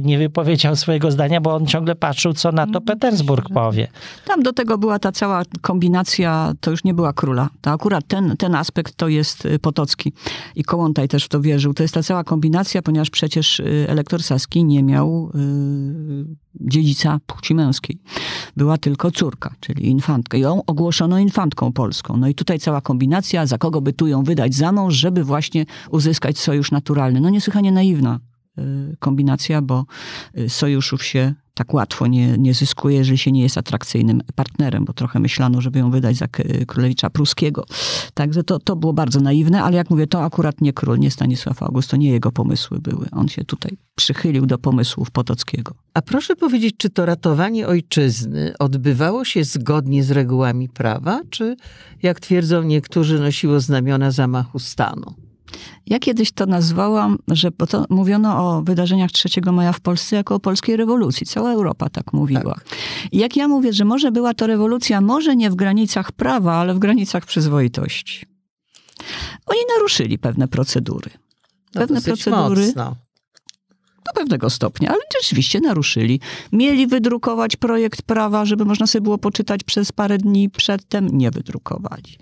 nie wypowiedział swojego zdania, bo on ciągle patrzył, co na to no Petersburg powie. Tam do tego była ta cała kombinacja, to już nie była króla. To akurat ten, ten aspekt to jest y, Potocki. I Kołątaj też w to wierzył. To jest ta cała kombinacja, ponieważ przecież y, elektor Saski nie miał y, dziedzica płci męskiej. Była tylko córka, czyli infantka. Ją ogłoszono infantką polską. No i tutaj cała kombinacja, za kogo by tu ją wydać za mąż, żeby właśnie uzyskać sojusz naturalny. No niesłychanie naiwna kombinacja, bo sojuszów się tak łatwo nie, nie zyskuje, jeżeli się nie jest atrakcyjnym partnerem, bo trochę myślano, żeby ją wydać za królewicza pruskiego. Także to, to było bardzo naiwne, ale jak mówię, to akurat nie król, nie Stanisław August, to nie jego pomysły były. On się tutaj przychylił do pomysłów Potockiego. A proszę powiedzieć, czy to ratowanie ojczyzny odbywało się zgodnie z regułami prawa, czy, jak twierdzą niektórzy, nosiło znamiona zamachu stanu? Ja kiedyś to nazwałam, że bo to mówiono o wydarzeniach 3 maja w Polsce jako o polskiej rewolucji. Cała Europa tak mówiła. Tak. I jak ja mówię, że może była to rewolucja, może nie w granicach prawa, ale w granicach przyzwoitości. Oni naruszyli pewne procedury. No, pewne procedury. Mocno do pewnego stopnia, ale rzeczywiście naruszyli. Mieli wydrukować projekt prawa, żeby można sobie było poczytać przez parę dni przedtem, nie wydrukowali.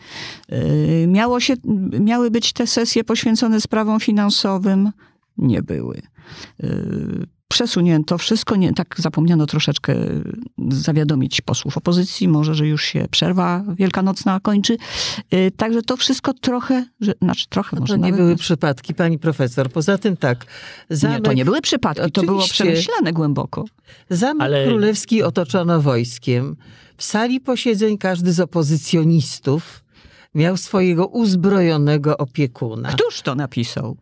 Yy, miało się, miały być te sesje poświęcone sprawom finansowym, nie były. Yy, przesunięto wszystko, nie, tak zapomniano troszeczkę y, zawiadomić posłów opozycji, może, że już się przerwa wielkanocna kończy. Y, także to wszystko trochę, że, znaczy trochę no może To nie nawet, były przypadki, pani profesor. Poza tym tak, zamek... Nie, to nie były przypadki, to było przemyślane głęboko. Zamek Ale... Królewski otoczono wojskiem. W sali posiedzeń każdy z opozycjonistów miał swojego uzbrojonego opiekuna. Któż to napisał?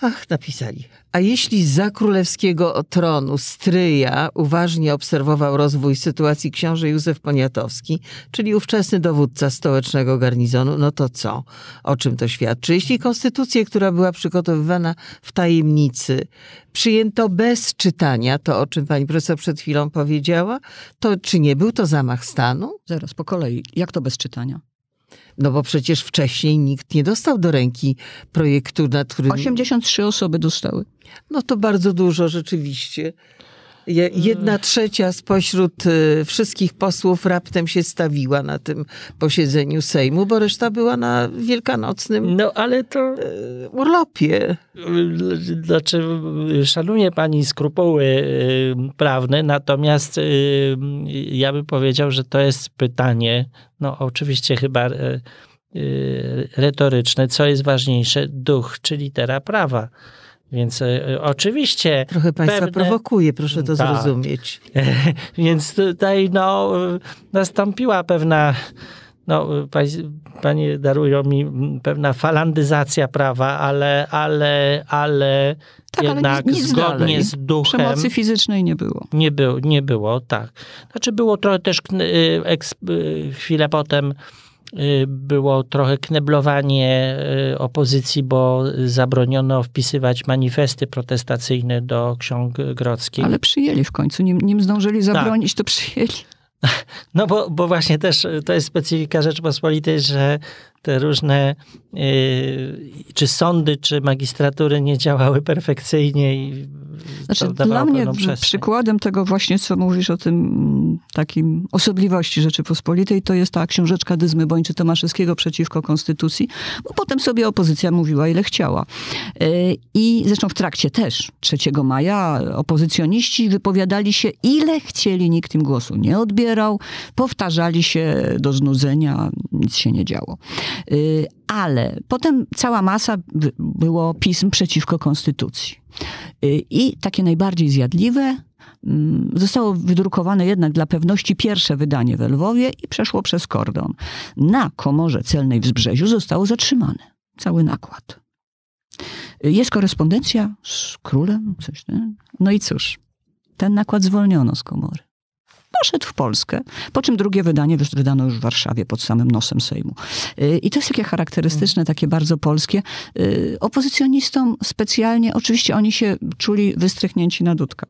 Ach, napisali. A jeśli za królewskiego tronu stryja uważnie obserwował rozwój sytuacji książę Józef Poniatowski, czyli ówczesny dowódca stołecznego garnizonu, no to co? O czym to świadczy? Jeśli konstytucję, która była przygotowywana w tajemnicy, przyjęto bez czytania, to o czym pani profesor przed chwilą powiedziała, to czy nie był to zamach stanu? Zaraz, po kolei. Jak to bez czytania? No bo przecież wcześniej nikt nie dostał do ręki projektu, nad którym... 83 osoby dostały. No to bardzo dużo rzeczywiście. Mm. Jedna trzecia spośród y, wszystkich posłów raptem się stawiła na tym posiedzeniu Sejmu, bo reszta była na wielkanocnym no, ale to... Y, urlopie. Znaczy, szanuję pani skrupuły y, prawne, natomiast ja bym powiedział, że to jest pytanie, no oczywiście chyba retoryczne, co jest ważniejsze, duch czy litera prawa. Więc y, oczywiście. Trochę państwa pewne... prowokuje, proszę to tak. zrozumieć. Więc tutaj no, nastąpiła pewna. No, panie darują mi pewna falandyzacja prawa, ale, ale, ale tak, jednak ale nic, nic zgodnie dalej. z duchem. Przemocy fizycznej nie było. Nie, był, nie było, tak. Znaczy było trochę też e, e, chwilę potem Y, było trochę kneblowanie y, opozycji, bo zabroniono wpisywać manifesty protestacyjne do ksiąg grodzkich. Ale przyjęli w końcu, nim, nim zdążyli tak. zabronić, tak. to przyjęli. No bo, bo właśnie też y, to jest specyfika Rzeczpospolitej, że te różne e, czy sądy, czy magistratury nie działały perfekcyjnie i znaczy, dla mnie przykładem tego właśnie, co mówisz o tym mm, takim osobliwości Rzeczypospolitej, to jest ta książeczka Dyzmy Bończy Tomaszewskiego przeciwko Konstytucji, bo potem sobie opozycja mówiła ile chciała. E, I zresztą w trakcie też 3 maja opozycjoniści wypowiadali się ile chcieli, nikt im głosu nie odbierał, powtarzali się do znudzenia, nic się nie działo. Y, ale potem cała masa było pism przeciwko konstytucji. Y, I takie najbardziej zjadliwe mm, zostało wydrukowane jednak dla pewności pierwsze wydanie we Lwowie i przeszło przez kordon. Na komorze celnej w Zbrzeziu zostało zatrzymane cały nakład. Y, jest korespondencja z królem, coś, nie? no i cóż, ten nakład zwolniono z komory poszedł w Polskę. Po czym drugie wydanie wydano już w Warszawie pod samym nosem Sejmu. Y, I to jest takie charakterystyczne, mm. takie bardzo polskie. Y, opozycjonistom specjalnie, oczywiście oni się czuli wystrychnięci na dudka.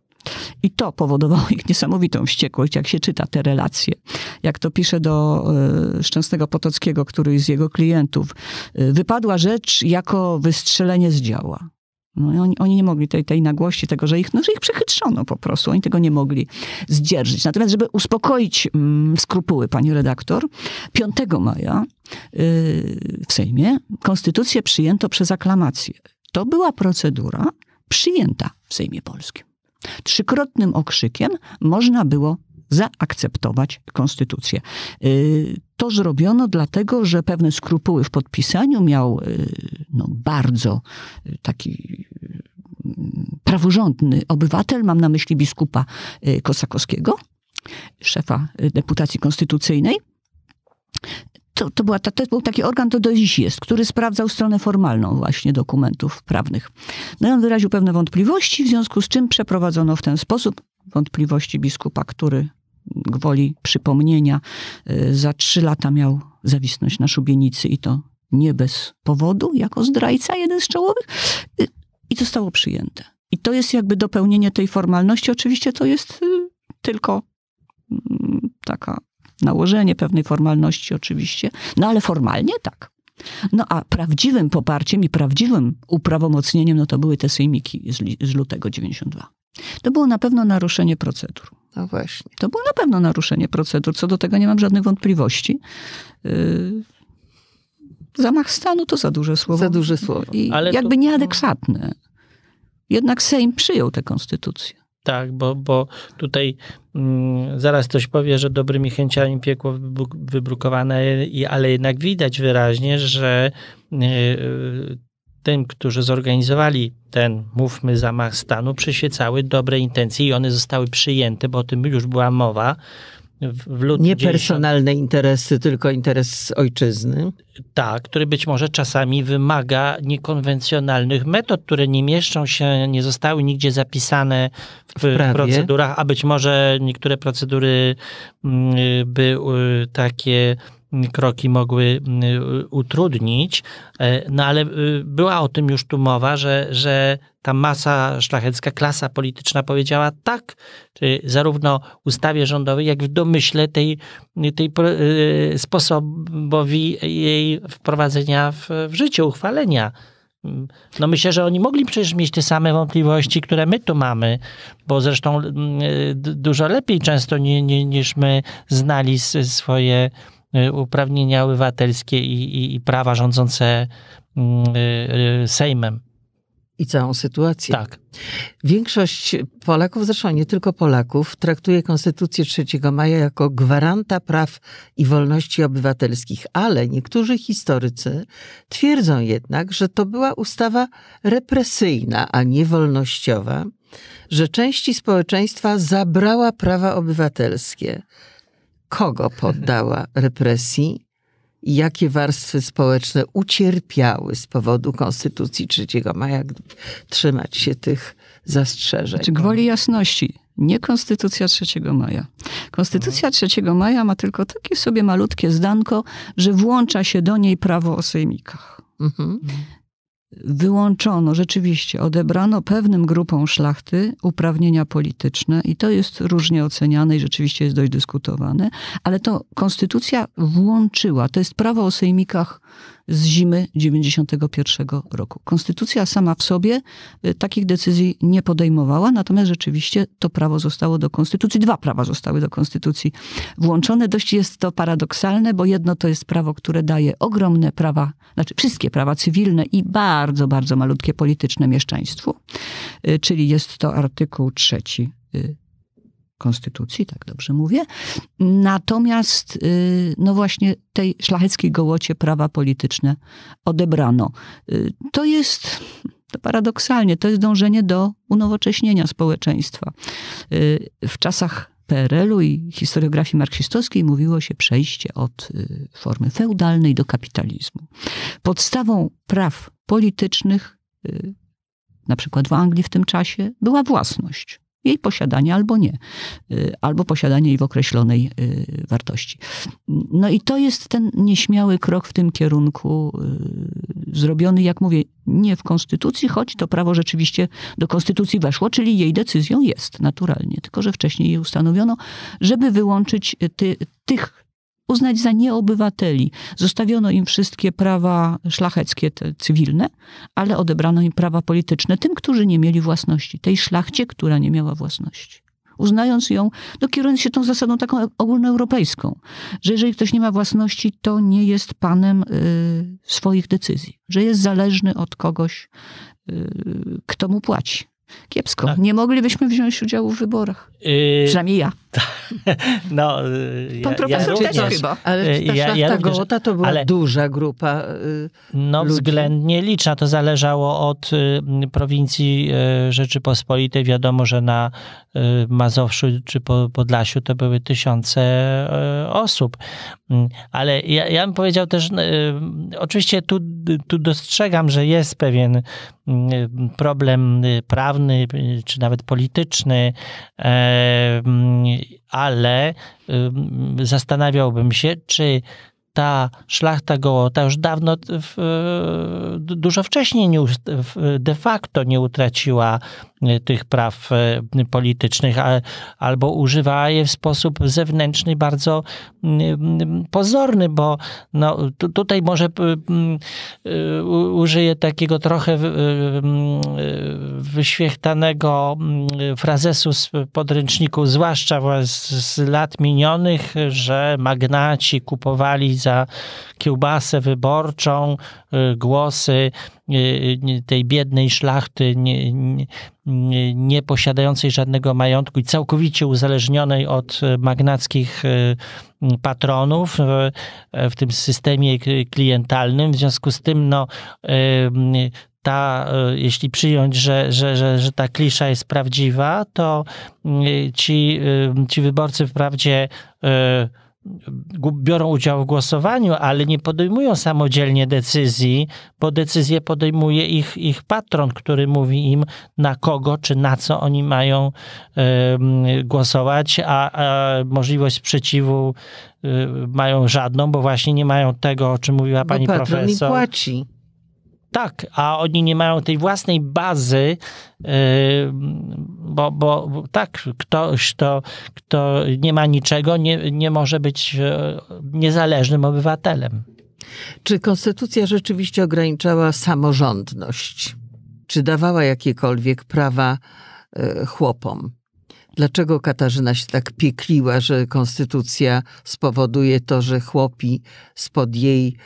I to powodowało ich niesamowitą wściekłość, jak się czyta te relacje. Jak to pisze do y, Szczęsnego Potockiego, który z jego klientów, wypadła rzecz jako wystrzelenie z działa. No oni, oni nie mogli tej, tej nagłości, tego, że ich, no, że ich przechytrzono po prostu. Oni tego nie mogli zdzierżyć. Natomiast, żeby uspokoić mm, skrupuły pani redaktor, 5 maja yy, w Sejmie konstytucję przyjęto przez aklamację. To była procedura przyjęta w Sejmie Polskim. Trzykrotnym okrzykiem można było zaakceptować konstytucję. Y, to zrobiono dlatego, że pewne skrupuły w podpisaniu miał y, no, bardzo y, taki praworządny obywatel, mam na myśli biskupa Kosakowskiego, szefa deputacji konstytucyjnej. To, to, była, to, to był taki organ, to do dziś jest, który sprawdzał stronę formalną właśnie dokumentów prawnych. No i on wyraził pewne wątpliwości, w związku z czym przeprowadzono w ten sposób wątpliwości biskupa, który gwoli przypomnienia, y, za trzy lata miał zawisność na szubienicy i to nie bez powodu, jako zdrajca, jeden z czołowych, y, i zostało przyjęte. I to jest jakby dopełnienie tej formalności. Oczywiście to jest y, tylko mm, taka nałożenie pewnej formalności, oczywiście, no ale formalnie tak. No a prawdziwym poparciem i prawdziwym uprawomocnieniem, no to były te sejmiki z, z lutego 92. To było na pewno naruszenie procedur. No właśnie. To było na pewno naruszenie procedur. Co do tego nie mam żadnych wątpliwości. Yy, zamach stanu to za duże słowo. Za duże słowo. I Ale jakby to... nieadekwatne. Jednak Sejm przyjął tę konstytucję. Tak, bo, bo tutaj mm, zaraz ktoś powie, że dobrymi chęciami piekło wybrukowane, ale jednak widać wyraźnie, że y, tym, którzy zorganizowali ten, mówmy, zamach stanu, przyświecały dobre intencje i one zostały przyjęte, bo o tym już była mowa. W, w Nie personalne interesy, tylko interes ojczyzny. Tak, który być może czasami wymaga niekonwencjonalnych metod, które nie mieszczą się, nie zostały nigdzie zapisane w, w procedurach, a być może niektóre procedury mm, y, by y, takie kroki mogły y, utrudnić, e, no ale y, była o tym już tu mowa, że, że ta masa szlachecka, klasa polityczna powiedziała tak, y, zarówno ustawie rządowej, jak w domyśle tej, tej sposobowi jej wprowadzenia w, w życie, uchwalenia. Mm, no myślę, że oni mogli przecież mieć te same wątpliwości, które my tu mamy, bo zresztą mm, dużo lepiej często nie, niż my znali swoje Y, uprawnienia obywatelskie i, i, i prawa rządzące mm, y, y, Sejmem. I całą sytuację. Tak. Większość Polaków, zresztą nie tylko Polaków, traktuje Konstytucję 3 maja jako gwaranta praw i wolności obywatelskich, ale niektórzy historycy twierdzą jednak, że to była ustawa represyjna, a nie wolnościowa, że części społeczeństwa zabrała prawa obywatelskie kogo poddała represji i jakie warstwy społeczne ucierpiały z powodu Konstytucji 3 maja, gdyby trzymać się tych zastrzeżeń. Czy znaczy, gwoli jasności, nie Konstytucja 3 maja. Konstytucja 3 maja ma tylko takie sobie malutkie zdanko, że włącza się do niej prawo o sejmikach. Mhm. mhm wyłączono, rzeczywiście odebrano pewnym grupom szlachty uprawnienia polityczne i to jest różnie oceniane i rzeczywiście jest dość dyskutowane, ale to konstytucja włączyła, to jest prawo o sejmikach z zimy 91 roku. Konstytucja sama w sobie y, takich decyzji nie podejmowała, natomiast rzeczywiście to prawo zostało do konstytucji, dwa prawa zostały do konstytucji włączone. Dość jest to paradoksalne, bo jedno to jest prawo, które daje ogromne prawa, znaczy wszystkie prawa cywilne i bardzo, bardzo malutkie polityczne mieszczaństwu, y, czyli jest to artykuł trzeci y, konstytucji, tak dobrze mówię. Natomiast, y, no właśnie, tej szlacheckiej gołocie prawa polityczne odebrano. Y, to jest, to paradoksalnie, to jest dążenie do unowocześnienia społeczeństwa. Y, w czasach PRL-u i historiografii marksistowskiej mówiło się przejście od formy feudalnej do kapitalizmu. Podstawą praw politycznych, na przykład w Anglii w tym czasie, była własność jej posiadanie albo nie, y, albo posiadanie jej w określonej y, wartości. No i to jest ten nieśmiały krok w tym kierunku, y, zrobiony, jak mówię, nie w konstytucji, choć to prawo rzeczywiście do konstytucji weszło, czyli jej decyzją jest naturalnie, tylko że wcześniej jej ustanowiono, żeby wyłączyć ty, tych uznać za nieobywateli. Zostawiono im wszystkie prawa szlacheckie, cywilne, ale odebrano im prawa polityczne tym, którzy nie mieli własności, tej szlachcie, która nie miała własności. Uznając ją, no kierując się tą zasadą taką e-, ogólnoeuropejską, że jeżeli ktoś nie ma własności, to nie jest panem y, swoich decyzji, że jest zależny od kogoś, y, kto mu płaci. Kiepsko. Tak. Nie moglibyśmy wziąć udziału w wyborach. Yy... Przynajmniej ja. No, Pan y, ja, profesor ja, też chyba. Ale ta y, ja, ja Gołota to była ale, duża grupa y, No ludzi. względnie liczna. To zależało od y, prowincji y, Rzeczypospolitej. Wiadomo, że na y, Mazowszu czy po, Podlasiu to były tysiące y, osób. Mm, ale ja, ja bym powiedział też, oczywiście tu, tu dostrzegam, że jest pewien mm, problem prawny, czy nawet polityczny mm, ale zastanawiałbym się, czy ta szlachta gołota już dawno, dużo wcześniej nie, de facto nie utraciła tych praw e, politycznych, albo używa je w sposób zewnętrzny, bardzo mm, mm, pozorny, bo no, tutaj może użyję takiego trochę wyświechtanego frazesu z podręczniku, zwłaszcza z lat minionych, że magnaci kupowali za kiełbasę wyborczą E, głosy e, tej biednej szlachty, nie, nie, nie posiadającej żadnego majątku i całkowicie uzależnionej od e, magnackich patronów w tym systemie klientalnym. W związku z tym, no, ta, jeśli przyjąć, że, że, że, że ta klisza jest prawdziwa, to ci, ci wyborcy wprawdzie. Yy, biorą udział w głosowaniu, ale nie podejmują samodzielnie decyzji, bo decyzje podejmuje ich, ich patron, który mówi im, na kogo czy na co oni mają y, głosować, a, a, możliwość sprzeciwu y, mają żadną, bo właśnie nie mają tego, o czym mówiła bo pani profesor. Patron płaci tak, a oni nie mają tej własnej bazy, y, bo, bo tak, ktoś, kto, kto nie ma niczego, nie, nie może być e, niezależnym obywatelem. Czy konstytucja rzeczywiście ograniczała samorządność? Czy dawała jakiekolwiek prawa e, chłopom? Dlaczego Katarzyna się tak piekliła, że konstytucja spowoduje to, że chłopi spod jej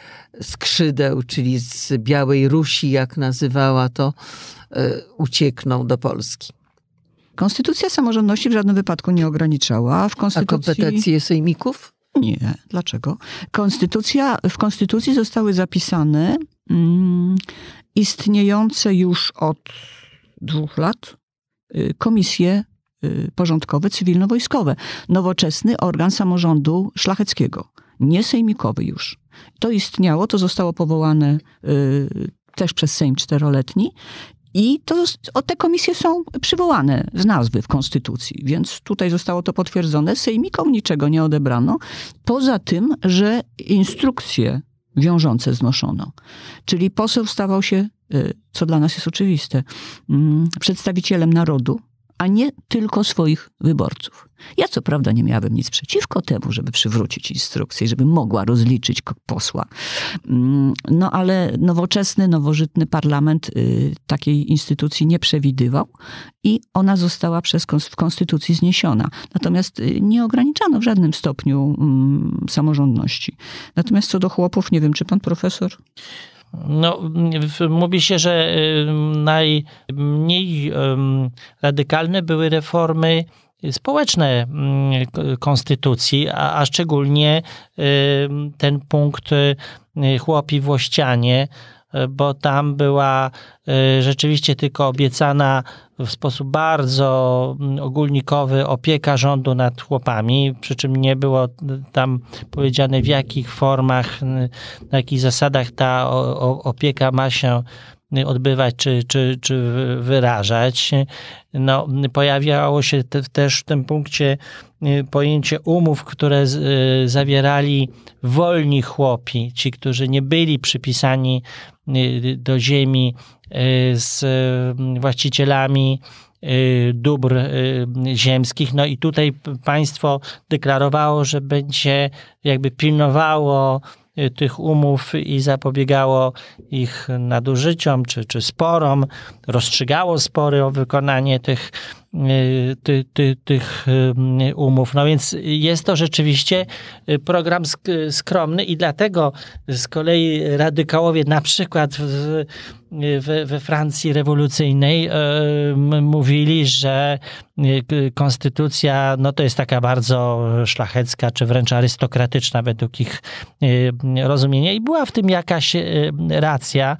skrzydeł, czyli z Białej Rusi, jak nazywała to, e, uciekną do Polski? Konstytucja samorządności w żadnym wypadku nie ograniczała. W konstytucji... A kompetencje sejmików? Nie. Dlaczego? Konstytucja, w konstytucji zostały zapisane mm, istniejące już od dwóch lat y, komisje Y, porządkowe, cywilno-wojskowe. Nowoczesny organ samorządu szlacheckiego, nie sejmikowy już. To istniało, to zostało powołane y, też przez Sejm czteroletni. I to, o te komisje są przywołane z nazwy w Konstytucji, więc tutaj zostało to potwierdzone. Sejmikom niczego nie odebrano, poza tym, że instrukcje wiążące znoszono. Czyli poseł stawał się, y, co dla nas jest oczywiste, mm, przedstawicielem narodu, a nie tylko swoich wyborców. Ja co prawda nie miałabym nic przeciwko temu, żeby przywrócić instrukcję, żeby mogła rozliczyć posła. Mm, no ale nowoczesny, nowożytny parlament y, takiej instytucji nie przewidywał i ona została przez w konstytucji zniesiona. Natomiast y, nie ograniczano w żadnym stopniu mm, samorządności. Natomiast co do chłopów, nie wiem, czy pan profesor. No, mówi się, że y, najmniej radykalne były reformy społeczne mm, konstytucji, a, a szczególnie ten punkt y, chłopi włościanie, bo tam była y, rzeczywiście tylko obiecana w sposób bardzo mm, ogólnikowy opieka rządu nad chłopami, przy czym nie było y, tam powiedziane w jakich formach, y, na jakich zasadach ta opieka ma się odbywać czy, czy, czy wyrażać. No, pojawiało się te, też w tym punkcie pojęcie umów, które z, zawierali wolni chłopi, ci, którzy nie byli przypisani Y, do ziemi y, z mm, właścicielami y, dóbr ziemskich. No i tutaj państwo deklarowało, że będzie jakby pilnowało tych umów i zapobiegało ich nadużyciom czy, czy sporom, rozstrzygało spory o wykonanie tych E, ty, ty, tych e, umów. No więc jest to rzeczywiście e, program skromny i dlatego z kolei radykałowie na przykład w, we, we Francji rewolucyjnej mówili, że konstytucja no to jest taka bardzo szlachecka, czy wręcz arystokratyczna według ich rozumienia i była w tym jakaś racja.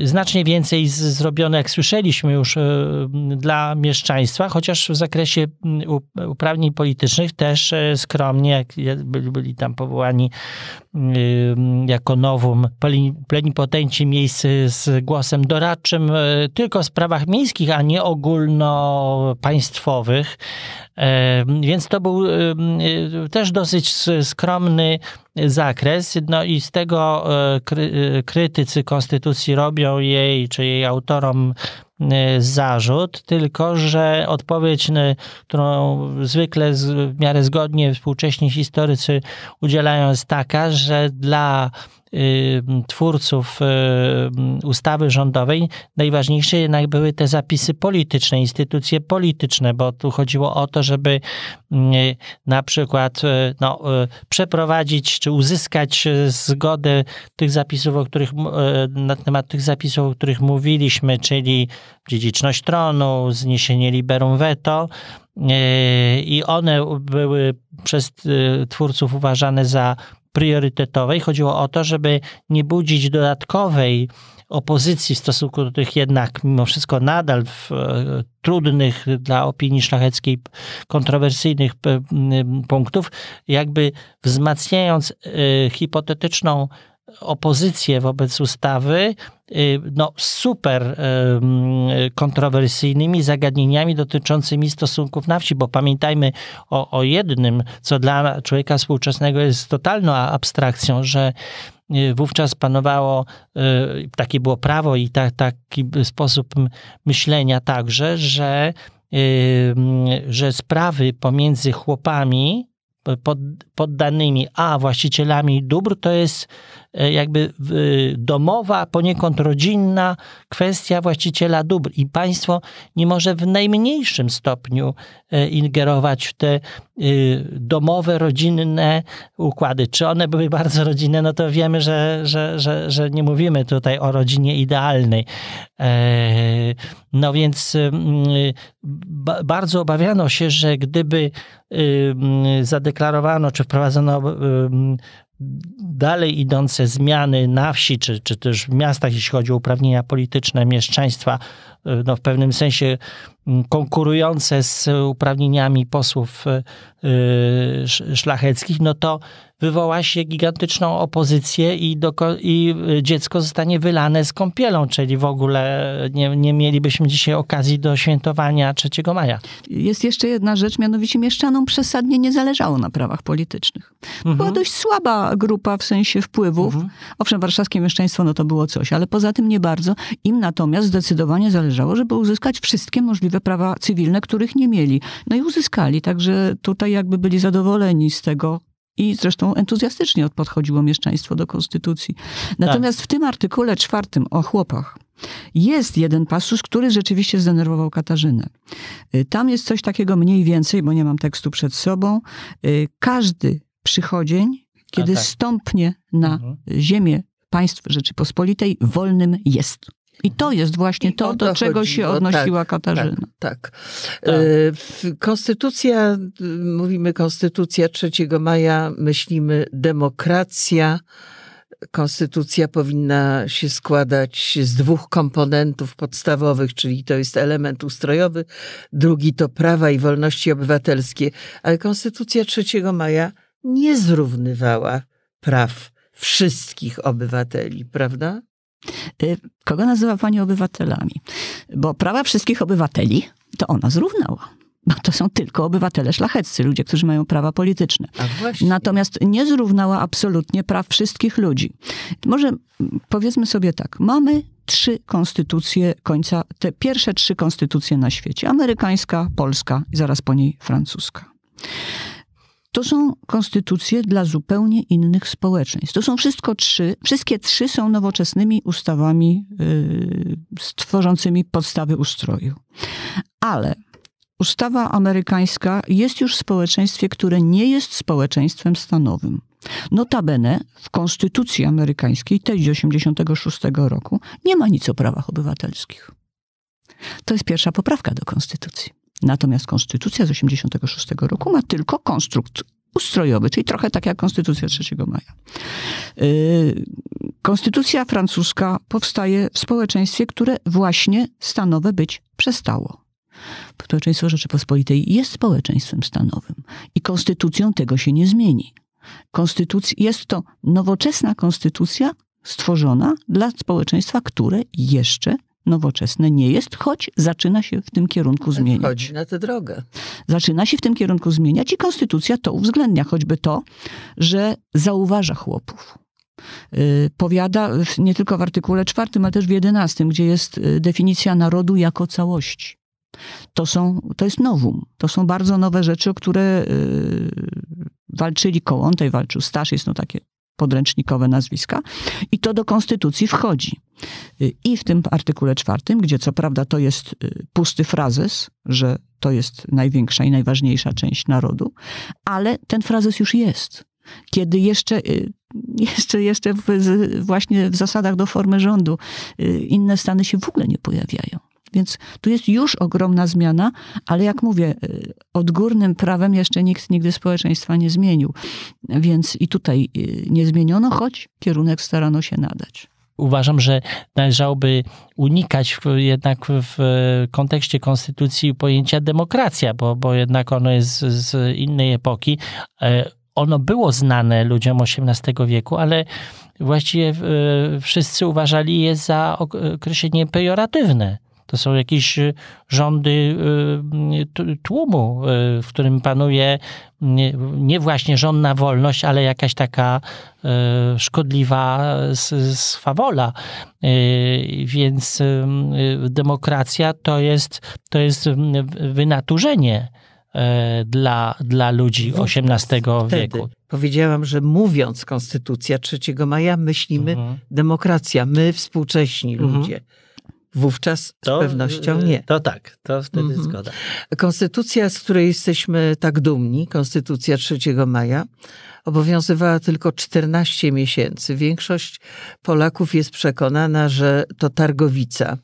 Y, znacznie więcej zrobione, jak słyszeliśmy już, y, dla mieszczaństwa, chociaż w zakresie y, uprawnień politycznych też skromnie, jak byli tam powołani jako nowum plenipotenci miejscy z głosem doradczym e, tylko w sprawach miejskich, a nie ogólnopaństwowych. E, więc to był e, też dosyć skromny zakres. No i z tego krytycy konstytucji robią jej, czy jej autorom Y, zarzut, tylko że odpowiedź, y, którą zwykle w miarę zgodnie współcześni historycy udzielają, jest taka, że dla twórców e, ustawy rządowej najważniejsze jednak były te zapisy polityczne, instytucje polityczne, bo tu chodziło o to, żeby mm, e, na przykład e, no, przeprowadzić czy uzyskać zgodę tych zapisów, o których, na temat tych zapisów, o których mówiliśmy, czyli dziedziczność tronu, zniesienie liberum veto, i one były przez twórców uważane za priorytetowej. Chodziło o to, żeby nie budzić dodatkowej opozycji w stosunku do tych jednak mimo wszystko nadal w, e, trudnych dla opinii szlacheckiej, kontrowersyjnych e, punktów, jakby wzmacniając e, hipotetyczną opozycję wobec ustawy y, no, super y, y, kontrowersyjnymi zagadnieniami dotyczącymi stosunków na wsi, bo pamiętajmy o, o jednym, co dla człowieka współczesnego jest totalną abstrakcją, że wówczas panowało, takie było prawo i ta, taki sposób myślenia także, że, że sprawy pomiędzy chłopami poddanymi, a właścicielami dóbr, to jest E, jakby e, domowa, poniekąd rodzinna kwestia właściciela dóbr i państwo nie może w najmniejszym stopniu e, ingerować w te domowe, rodzinne układy. Czy one były bardzo rodzinne, no to wiemy, że, że, że, że nie mówimy tutaj o rodzinie idealnej. No więc mm, bardzo obawiano się, że gdyby y, zadeklarowano czy wprowadzono y, dalej idące zmiany na wsi, czy, czy też w miastach, jeśli chodzi o uprawnienia polityczne mieszczaństwa, no, w pewnym sensie mm, konkurujące z uprawnieniami posłów y, y, szlacheckich, no to wywoła się gigantyczną opozycję i, i y, dziecko zostanie wylane z kąpielą, czyli w ogóle nie, nie mielibyśmy dzisiaj okazji do świętowania 3 maja. Jest jeszcze jedna rzecz, mianowicie mieszczanom przesadnie nie zależało na prawach politycznych. Mhm. Była dość słaba grupa w sensie wpływów. Mhm. Owszem, warszawskie mieszczaństwo no to było coś, ale poza tym nie bardzo. Im natomiast zdecydowanie zależało należało, żeby uzyskać wszystkie możliwe prawa cywilne, których nie mieli. No i uzyskali, także tutaj jakby byli zadowoleni z tego, i zresztą entuzjastycznie podchodziło mieszczaństwo do konstytucji. Natomiast tak. w tym artykule czwartym o chłopach jest jeden pasus, który rzeczywiście zdenerwował Katarzynę. Y, tam jest coś takiego mniej więcej, bo nie mam tekstu przed sobą. Y, każdy przychodzień, kiedy tak. stąpnie na mhm. ziemię państw Rzeczypospolitej, wolnym jest. I to jest właśnie to, do czego chodziło. się odnosiła tak, tak, Katarzyna. Tak. tak. tak. E, konstytucja, mówimy Konstytucja 3 maja, myślimy demokracja. Konstytucja powinna się składać z dwóch komponentów podstawowych, czyli to jest element ustrojowy, drugi to prawa i wolności obywatelskie, ale Konstytucja 3 maja nie zrównywała praw wszystkich obywateli, prawda? Y, kogo nazywa pani obywatelami? Bo prawa wszystkich obywateli to ona zrównała. to są tylko obywatele szlacheccy, ludzie, którzy mają prawa polityczne. Natomiast nie zrównała absolutnie praw wszystkich ludzi. Może powiedzmy sobie tak, mamy trzy konstytucje końca, te pierwsze trzy konstytucje na świecie. Amerykańska, polska i zaraz po niej francuska. To są konstytucje dla zupełnie innych społeczeństw. To są wszystko trzy, wszystkie trzy są nowoczesnymi ustawami yy, stworzącymi podstawy ustroju. Ale ustawa amerykańska jest już w społeczeństwie, które nie jest społeczeństwem stanowym. Notabene w Konstytucji Amerykańskiej, tej z 86 roku, nie ma nic o prawach obywatelskich. To jest pierwsza poprawka do Konstytucji. Natomiast konstytucja z 1986 roku ma tylko konstrukt ustrojowy, czyli trochę tak jak konstytucja 3 maja. Yy, konstytucja francuska powstaje w społeczeństwie, które właśnie stanowe być przestało. Społeczeństwo Rzeczypospolitej jest społeczeństwem stanowym i konstytucją tego się nie zmieni. Konstytuc- jest to nowoczesna konstytucja stworzona dla społeczeństwa, które jeszcze nowoczesne nie jest, choć zaczyna się w tym kierunku zmieniać. Chodzi na tę drogę. Zaczyna się w tym kierunku zmieniać i konstytucja to uwzględnia, choćby to, że zauważa chłopów. Y, powiada nie tylko w artykule czwartym, ale też w jedenastym, gdzie jest y, definicja narodu jako całości. To, są, to jest nowum. To są bardzo nowe rzeczy, o które y, walczyli Kołątaj, walczył Stasz. Jest no takie podręcznikowe nazwiska. I to do konstytucji wchodzi. I w tym artykule czwartym, gdzie co prawda to jest y, pusty frazes, że to jest największa i najważniejsza część narodu, ale ten frazes już jest. Kiedy jeszcze, y, jeszcze, jeszcze w, właśnie w zasadach do formy rządu y, inne stany się w ogóle nie pojawiają. Więc tu jest już ogromna zmiana, ale jak mówię, y, odgórnym prawem jeszcze nikt nigdy społeczeństwa nie zmienił. Więc i tutaj y, nie zmieniono, choć kierunek starano się nadać uważam, że należałoby unikać jednak w kontekście konstytucji pojęcia demokracja, bo, bo jednak ono jest z innej epoki. E, ono było znane ludziom XVIII wieku, ale właściwie e, wszyscy uważali je za e, określenie pejoratywne. To są jakieś y, rządy y, tłumu, y, w którym panuje nie właśnie żądna wolność, ale jakaś taka szkodliwa swawola. Więc demokracja to jest, to jest wynaturzenie dla, dla ludzi XVIII no, wieku. Powiedziałam, że mówiąc Konstytucja 3 maja, myślimy mhm. demokracja, my współcześni mhm. ludzie. Wówczas to, z pewnością y, nie. To tak, to wtedy mhm. zgoda. Konstytucja, z której jesteśmy tak dumni, Konstytucja 3 maja, obowiązywała tylko 14 miesięcy. Większość Polaków jest przekonana, że to targowica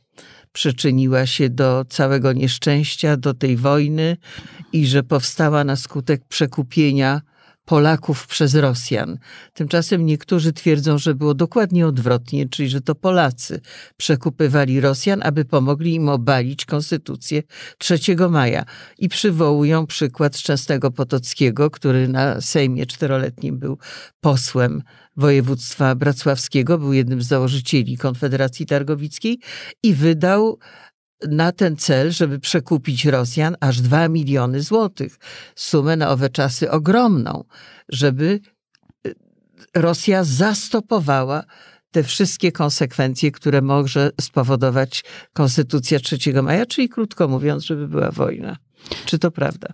przyczyniła się do całego nieszczęścia, do tej wojny i że powstała na skutek przekupienia Polaków przez Rosjan. Tymczasem niektórzy twierdzą, że było dokładnie odwrotnie, czyli że to Polacy przekupywali Rosjan, aby pomogli im obalić konstytucję 3 maja. I przywołują przykład Szczęsnego Potockiego, który na Sejmie czteroletnim był posłem województwa bracławskiego, był jednym z założycieli Konfederacji Targowickiej i wydał na ten cel, żeby przekupić Rosjan aż 2 miliony złotych. Sumę na owe czasy ogromną, żeby y, Rosja zastopowała te wszystkie konsekwencje, które może spowodować Konstytucja 3 maja, czyli krótko mówiąc, żeby była wojna. Czy to prawda?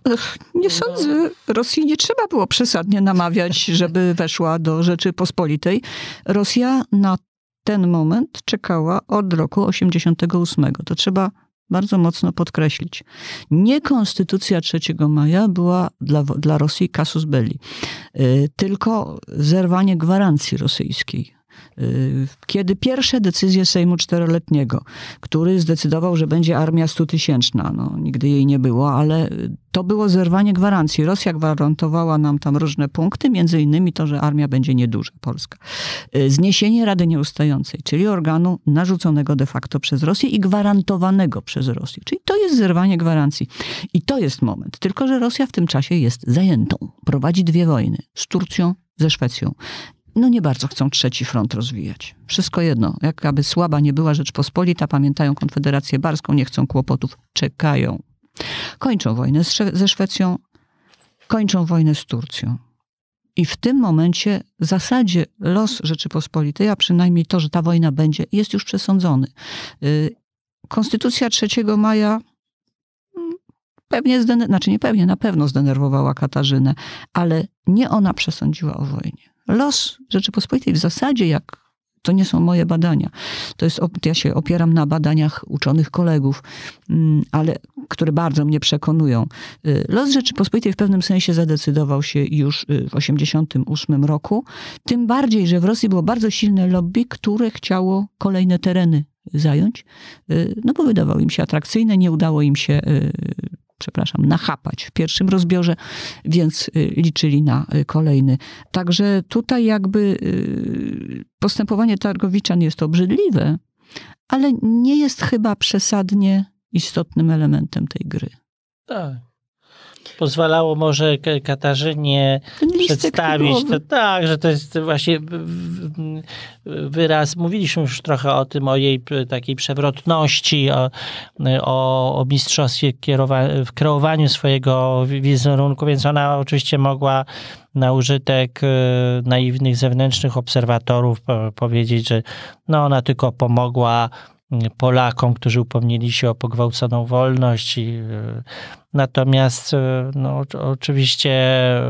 Nie sądzę. Rosji nie trzeba było przesadnie namawiać, żeby weszła do Rzeczypospolitej. Rosja na ten moment czekała od roku 88. To trzeba bardzo mocno podkreślić. Nie konstytucja 3 maja była dla, dla Rosji kasus belli, y, tylko zerwanie gwarancji rosyjskiej. Y, kiedy pierwsze decyzje Sejmu Czteroletniego, który zdecydował, że będzie armia stutysięczna, no, nigdy jej nie było, ale to było zerwanie gwarancji. Rosja gwarantowała nam tam różne punkty, między innymi to, że armia będzie nieduża, Polska. Y, zniesienie Rady Nieustającej, czyli organu narzuconego de facto przez Rosję i gwarantowanego przez Rosję. Czyli to jest zerwanie gwarancji. I to jest moment. Tylko, że Rosja w tym czasie jest zajętą. Prowadzi dwie wojny z Turcją ze Szwecją no nie bardzo chcą trzeci front rozwijać. Wszystko jedno, jakaby słaba nie była Rzeczpospolita, pamiętają Konfederację Barską, nie chcą kłopotów, czekają. Kończą wojnę ze Szwecją, kończą wojnę z Turcją. I w tym momencie w zasadzie los Rzeczypospolitej, a przynajmniej to, że ta wojna będzie, jest już przesądzony. Y, Konstytucja 3 maja mm, pewnie, znaczy nie pewnie, na pewno zdenerwowała Katarzynę, ale nie ona przesądziła o wojnie. Los Rzeczypospolitej w zasadzie, jak to nie są moje badania. To jest, ja się opieram na badaniach uczonych kolegów, mm, ale które bardzo mnie przekonują. Y, Los Rzeczypospolitej w pewnym sensie zadecydował się już y, w 1988 roku. Tym bardziej, że w Rosji było bardzo silne lobby, które chciało kolejne tereny zająć, y, no bo wydawało im się atrakcyjne, nie udało im się przepraszam, nachapać w pierwszym rozbiorze, więc y, liczyli na y, kolejny. Także tutaj jakby y, postępowanie targowiczan jest obrzydliwe, ale nie jest chyba przesadnie istotnym elementem tej gry. Tak pozwalało może Katarzynie przedstawić, to, tak, że to jest właśnie wyraz, mówiliśmy już trochę o tym, o jej takiej przewrotności, o, o, o mistrzostwie kierowa- w kreowaniu swojego wizerunku, więc ona oczywiście mogła na użytek y, naiwnych zewnętrznych obserwatorów powiedzieć, że no ona tylko pomogła Polakom, którzy upomnieli się o pogwałconą wolność. E, natomiast e, no, oczywiście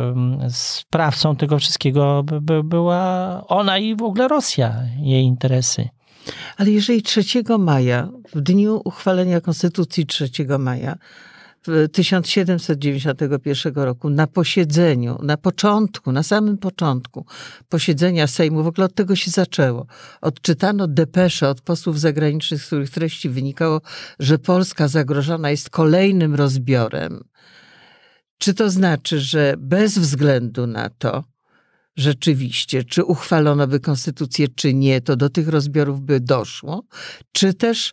mm, sprawcą tego wszystkiego by, by była ona i w ogóle Rosja, jej interesy. Ale jeżeli 3 maja, w dniu uchwalenia Konstytucji 3 maja, 1791 roku na posiedzeniu, na początku, na samym początku posiedzenia Sejmu, w ogóle od tego się zaczęło, odczytano depesze od posłów zagranicznych, z których treści wynikało, że Polska zagrożona jest kolejnym rozbiorem. Czy to znaczy, że bez względu na to, rzeczywiście, czy uchwalono by konstytucję, czy nie, to do tych rozbiorów by doszło, czy też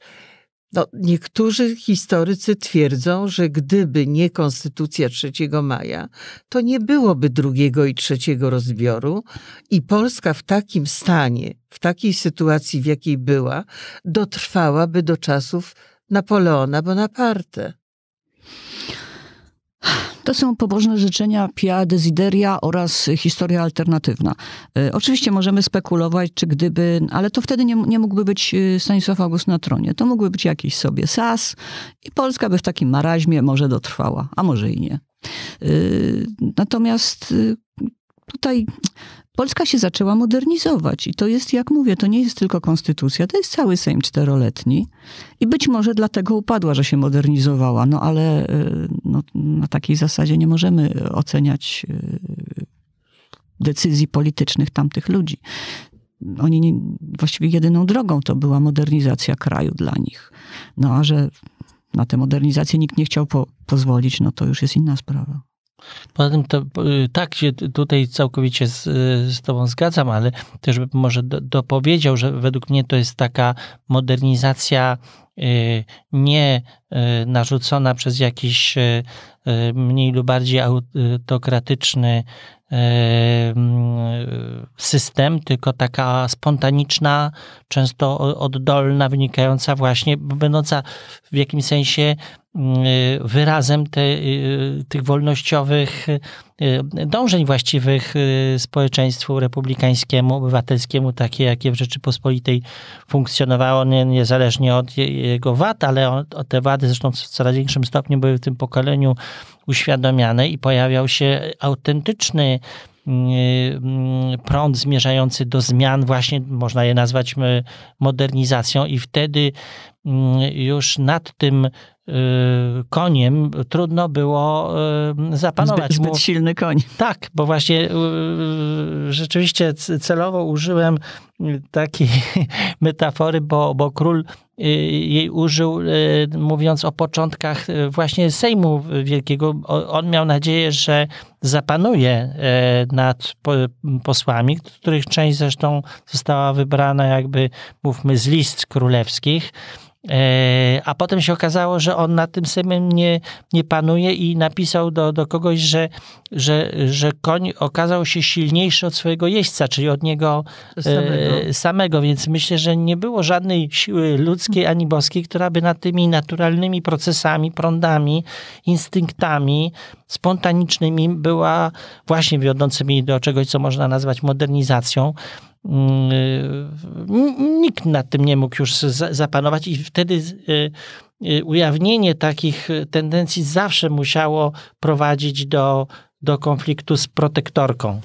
no, niektórzy historycy twierdzą, że gdyby nie Konstytucja 3 maja, to nie byłoby drugiego i trzeciego rozbioru i Polska w takim stanie, w takiej sytuacji, w jakiej była, dotrwałaby do czasów Napoleona Bonaparte. To są pobożne życzenia Pia Desideria oraz historia alternatywna. E, oczywiście możemy spekulować, czy gdyby, ale to wtedy nie, nie mógłby być e, Stanisław August na tronie. To mógłby być jakiś sobie sas i Polska by w takim maraźmie może dotrwała, a może i nie. E, natomiast tutaj Polska się zaczęła modernizować i to jest, jak mówię, to nie jest tylko konstytucja, to jest cały Sejm czteroletni i być może dlatego upadła, że się modernizowała, no ale e, no, na takiej zasadzie nie możemy oceniać e, decyzji politycznych tamtych ludzi. Oni nie, właściwie jedyną drogą to była modernizacja kraju dla nich. No a że na tę modernizację nikt nie chciał po, pozwolić, no to już jest inna sprawa. Poza tym to, y, tak się tutaj całkowicie z, y, z Tobą zgadzam, ale też bym może do, dopowiedział, że według mnie to jest taka modernizacja y, nie narzucona przez jakiś mniej lub bardziej autokratyczny system, tylko taka spontaniczna, często oddolna, wynikająca właśnie, będąca w jakimś sensie Y, wyrazem te, y, tych wolnościowych y, dążeń właściwych społeczeństwu republikańskiemu, obywatelskiemu, takie jakie w Rzeczypospolitej funkcjonowało, nie, niezależnie od jego wad, ale o, o te wady zresztą w coraz większym stopniu były w tym pokoleniu uświadomiane i pojawiał się autentyczny mm, prąd zmierzający do zmian, właśnie można je nazwać modernizacją, i wtedy Mm, już nad tym y, koniem trudno było y, zapanować. Zbyt, zbyt silny koń. Tak, bo właśnie y, rzeczywiście celowo użyłem takiej metafory, bo, bo król jej użył, mówiąc o początkach właśnie Sejmu Wielkiego. On miał nadzieję, że zapanuje nad posłami, których część zresztą została wybrana jakby, mówmy, z list królewskich E, a potem się okazało, że on na tym samym nie, nie panuje i napisał do, do kogoś, że, że, że koń okazał się silniejszy od swojego jeźdźca, czyli od niego e, samego. samego. Więc myślę, że nie było żadnej siły ludzkiej ani boskiej, która by nad tymi naturalnymi procesami, prądami, instynktami spontanicznymi była właśnie wiodącymi do czegoś, co można nazwać modernizacją. Mm, y, nikt nad tym nie mógł już zapanować i wtedy y, y, ujawnienie takich tendencji zawsze musiało prowadzić do, do konfliktu z protektorką.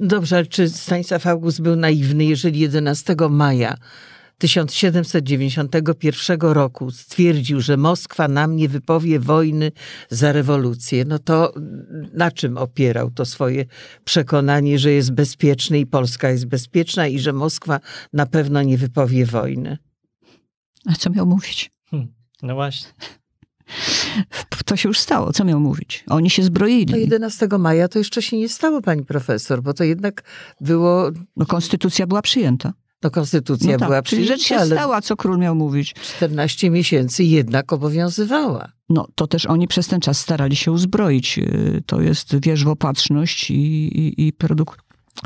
Dobrze, ale czy Stanisław August był naiwny, jeżeli 11 maja 1791 roku stwierdził, że Moskwa nam nie wypowie wojny za rewolucję, no to na czym opierał to swoje przekonanie, że jest bezpieczny i Polska jest bezpieczna i że Moskwa na pewno nie wypowie wojny? A co miał mówić? Hmm, no właśnie. To się już stało, co miał mówić? Oni się zbroili. No 11 maja to jeszcze się nie stało, pani profesor, bo to jednak było. No, konstytucja była przyjęta. No konstytucja no tak, była przyjęta, rzecz się stała, co król miał mówić. 14 miesięcy jednak obowiązywała. No to też oni przez ten czas starali się uzbroić. Y, to jest wierzwopatrzność i, i, i produk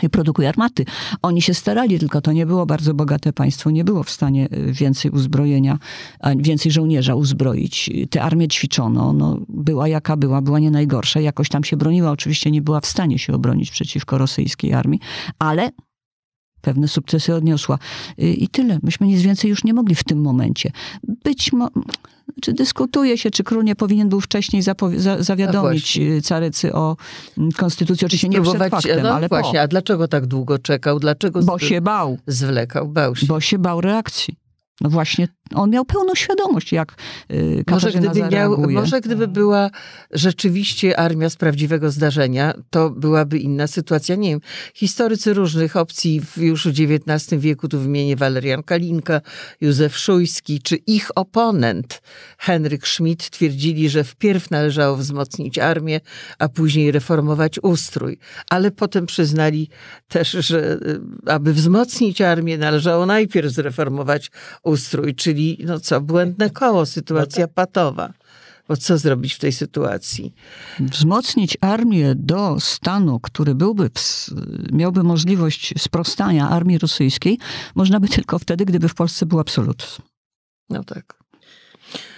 i produkuje armaty. Oni się starali, tylko to nie było bardzo bogate państwo, nie było w stanie y, więcej uzbrojenia, więcej żołnierza uzbroić. Te armie ćwiczono, no, była jaka była, była nie najgorsza, jakoś tam się broniła, oczywiście nie była w stanie się obronić przeciwko rosyjskiej armii, ale pewne sukcesy odniosła. Y, I tyle. Myśmy nic więcej już nie mogli w tym momencie. Być może... Czy dyskutuje się, czy król nie powinien był wcześniej za zawiadomić no y, carycy o mm, konstytucji? Oczywiście nie przed faktem, no ale właśnie, po. a dlaczego tak długo czekał? Dlaczego Bo się bał. Zwlekał, bał się. Bo się bał reakcji. No właśnie on miał pełną świadomość, jak y, Katarzyna może gdyby Miał, może gdyby no. była rzeczywiście armia z prawdziwego zdarzenia, to byłaby inna sytuacja. Nie wiem, historycy różnych opcji już w XIX wieku, tu wymienię Walerian Kalinka, Józef Szujski, czy ich oponent Henryk Schmidt twierdzili, że wpierw należało wzmocnić armię, a później reformować ustrój. Ale potem przyznali też, że y, aby wzmocnić armię, należało najpierw zreformować ustrój, czyli czyli no co, błędne koło, sytuacja no tak. patowa. Bo co zrobić w tej sytuacji? Wzmocnić armię do stanu, który byłby, miałby możliwość sprostania armii rosyjskiej, można by tylko wtedy, gdyby w Polsce był absolut. No tak.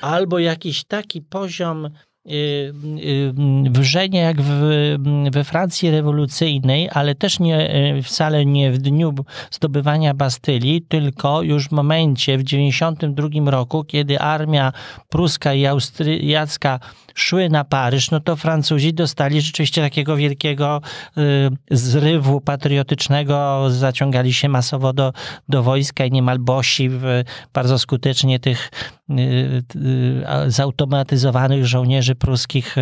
Albo jakiś taki poziom Y, y, wrzenia jak w, we Francji rewolucyjnej, ale też nie, y, wcale nie w dniu zdobywania Bastylii, tylko już w momencie w 92 roku, kiedy armia pruska i austriacka szły na Paryż, no to Francuzi dostali rzeczywiście takiego wielkiego y, zrywu patriotycznego, zaciągali się masowo do, do wojska i niemal bosi bardzo skutecznie tych y, y, zautomatyzowanych żołnierzy pruskich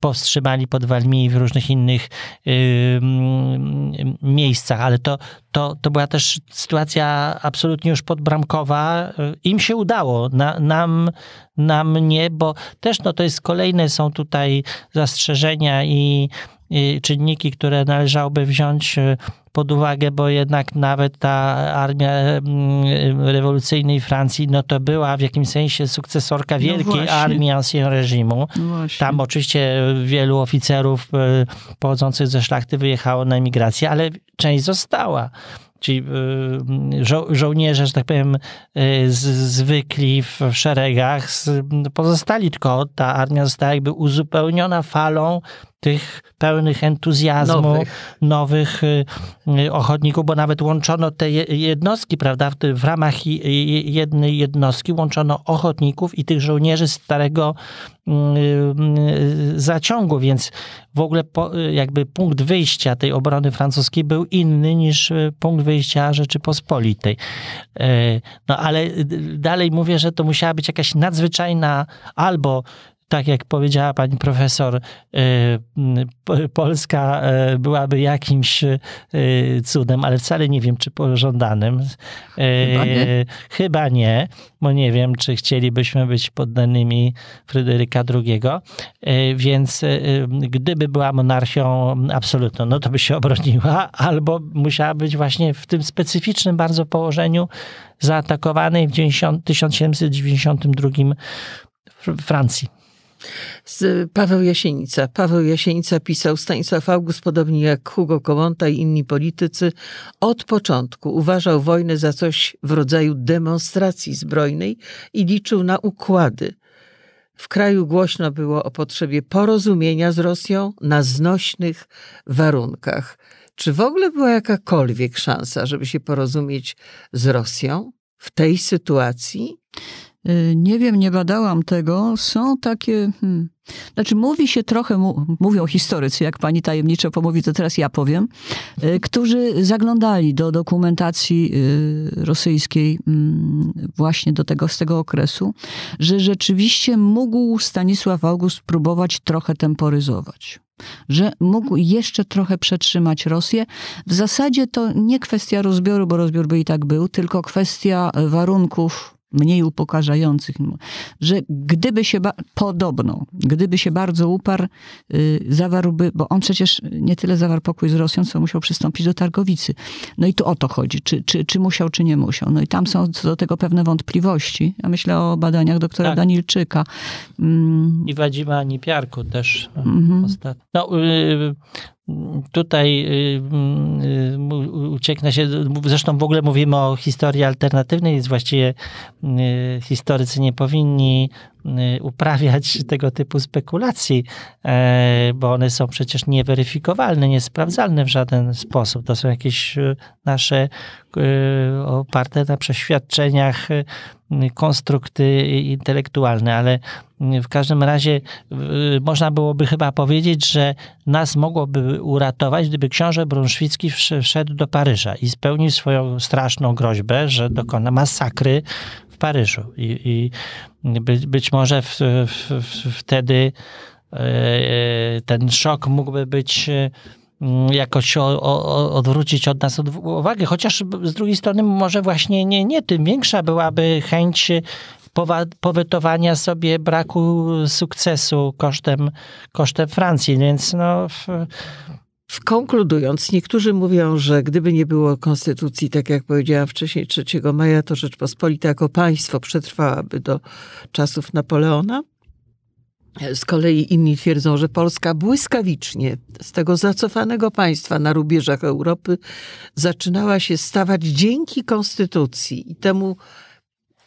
powstrzymali pod Walmi i w różnych innych mm, miejscach, ale to, to, to była też sytuacja absolutnie już podbramkowa. Im się udało, na, nam, nam nie, bo też no, to jest kolejne kolejne są tutaj zastrzeżenia i, i czynniki, które należałoby wziąć e, pod uwagę, bo jednak nawet ta armia mm, rewolucyjnej Francji, no to była w jakimś sensie sukcesorka no wielkiej no armii ancien reżimu. No Tam oczywiście wielu oficerów e, pochodzących ze szlachty wyjechało na emigrację, ale część została ci y, żo żołnierze, że tak powiem, y, zwykli w szeregach pozostali, tylko ta armia została jakby uzupełniona falą tych pełnych entuzjazmu, nowych, nowych y, y, ochotników, bo nawet łączono te jednostki, prawda, w ramach jednej jednostki łączono ochotników i tych żołnierzy starego y, zaciągu, więc w ogóle po, jakby punkt wyjścia tej obrony francuskiej był inny niż punkt wyjścia Rzeczypospolitej. No ale dalej mówię, że to musiała być jakaś nadzwyczajna albo tak jak powiedziała pani profesor, y, Polska e, byłaby jakimś e, cudem, ale wcale nie wiem, czy pożądanym. E, chyba nie. Chyba nie, bo nie wiem, czy chcielibyśmy być poddanymi Fryderyka II. Więc gdyby była monarchią absolutną, no to by się obroniła, albo musiała być właśnie w tym specyficznym bardzo położeniu zaatakowanej w 1792 Francji. Paweł Jasienica. Paweł Jasienica pisał Stanisław August, podobnie jak Hugo Kołąta i inni politycy, od początku uważał wojnę za coś w rodzaju demonstracji zbrojnej i liczył na układy. W kraju głośno było o potrzebie porozumienia z Rosją na znośnych warunkach. Czy w ogóle była jakakolwiek szansa, żeby się porozumieć z Rosją w tej sytuacji? Y, nie wiem, nie badałam tego. Są takie. Hmm. Znaczy, mówi się trochę, mówią historycy, jak pani tajemniczo pomówi, to teraz ja powiem, y, którzy zaglądali do dokumentacji y, rosyjskiej mm, właśnie do tego, z tego okresu, że rzeczywiście mógł Stanisław August próbować trochę temporyzować że mógł jeszcze trochę przetrzymać Rosję. W zasadzie to nie kwestia rozbioru, bo rozbiór by i tak był, tylko kwestia warunków mniej upokarzających, że gdyby się, podobno, gdyby się bardzo uparł, yy, zawarłby, bo on przecież nie tyle zawarł pokój z Rosją, co musiał przystąpić do targowicy. No i tu o to chodzi, czy, czy, czy musiał, czy nie musiał. No i tam są co do tego pewne wątpliwości. Ja myślę o badaniach doktora tak. Danilczyka. Mm. I Wadzima Nipiarku też mm -hmm. ostatnio. No, yy, tutaj y, mm, y, ucieknę się, zresztą w ogóle mówimy o historii alternatywnej, więc właściwie y, historycy nie powinni Y, uprawiać tego typu spekulacji, e, bo one są przecież nieweryfikowalne, niesprawdzalne w żaden sposób. To są jakieś y, nasze y, oparte na przeświadczeniach konstrukty intelektualne, ale w każdym razie można byłoby chyba powiedzieć, że nas mogłoby uratować, gdyby książę Brunszwicki wszedł do Paryża i spełnił swoją straszną groźbę, że dokona masakry Paryżu. I, i by, być może w, w, w, wtedy e, ten szok mógłby być e, mm, jakoś o, o, odwrócić od nas uwagę, chociaż z drugiej strony może właśnie nie, nie tym większa byłaby chęć powetowania sobie braku sukcesu kosztem, kosztem Francji, więc no, Konkludując, niektórzy mówią, że gdyby nie było konstytucji, tak jak powiedziałam wcześniej, 3 maja, to Rzeczpospolita jako państwo przetrwałaby do czasów Napoleona. Z kolei inni twierdzą, że Polska błyskawicznie z tego zacofanego państwa na rubieżach Europy zaczynała się stawać dzięki konstytucji i temu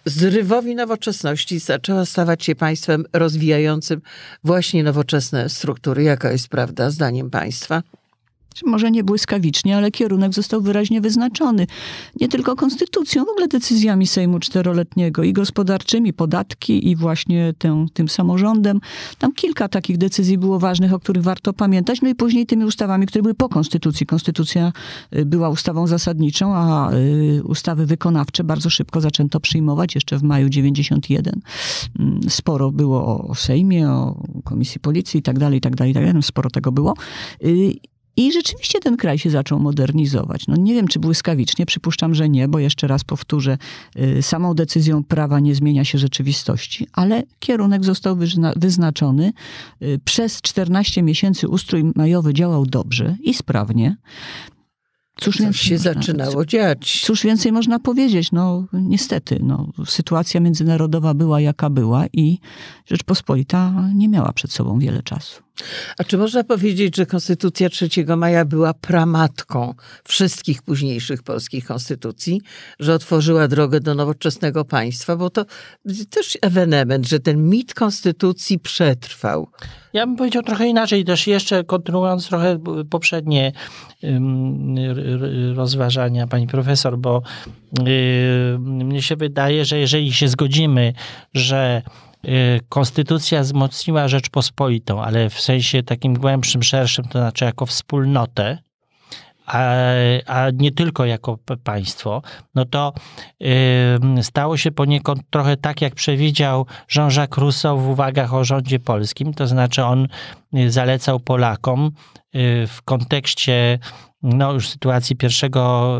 zrywowi nowoczesności zaczęła stawać się państwem rozwijającym właśnie nowoczesne struktury. Jaka jest prawda, zdaniem państwa? może nie błyskawicznie, ale kierunek został wyraźnie wyznaczony. Nie tylko konstytucją, w ogóle decyzjami Sejmu Czteroletniego i gospodarczymi, podatki i właśnie tę, tym samorządem. Tam kilka takich decyzji było ważnych, o których warto pamiętać. No i później tymi ustawami, które były po konstytucji. Konstytucja y, była ustawą zasadniczą, a y, ustawy wykonawcze bardzo szybko zaczęto przyjmować, jeszcze w maju 91. Mm, sporo było o Sejmie, o Komisji Policji i tak dalej, i tak dalej, i tak dalej. No, sporo tego było. Y, i rzeczywiście ten kraj się zaczął modernizować. No nie wiem, czy błyskawicznie, przypuszczam, że nie, bo jeszcze raz powtórzę, y, samą decyzją prawa nie zmienia się rzeczywistości, ale kierunek został wyznaczony. Y, przez 14 miesięcy ustrój majowy działał dobrze i sprawnie. Cóż Coś się można, zaczynało dziać. Cóż więcej można powiedzieć? No niestety, no, sytuacja międzynarodowa była jaka była i Rzeczpospolita nie miała przed sobą wiele czasu. A czy można powiedzieć, że Konstytucja 3 maja była pramatką wszystkich późniejszych polskich konstytucji, że otworzyła drogę do nowoczesnego państwa? Bo to też ewenement, że ten mit Konstytucji przetrwał. Ja bym powiedział trochę inaczej, też jeszcze kontynuując trochę poprzednie rozważania pani profesor, bo y, mnie się wydaje, że jeżeli się zgodzimy, że Y, konstytucja wzmocniła Rzeczpospolitą, ale w sensie takim głębszym, szerszym, to znaczy jako wspólnotę, a, a, nie tylko jako państwo, no to y, stało się poniekąd trochę tak, jak przewidział Jean-Jacques Rousseau w uwagach o rządzie polskim, to znaczy on y, zalecał Polakom w kontekście no już sytuacji pierwszego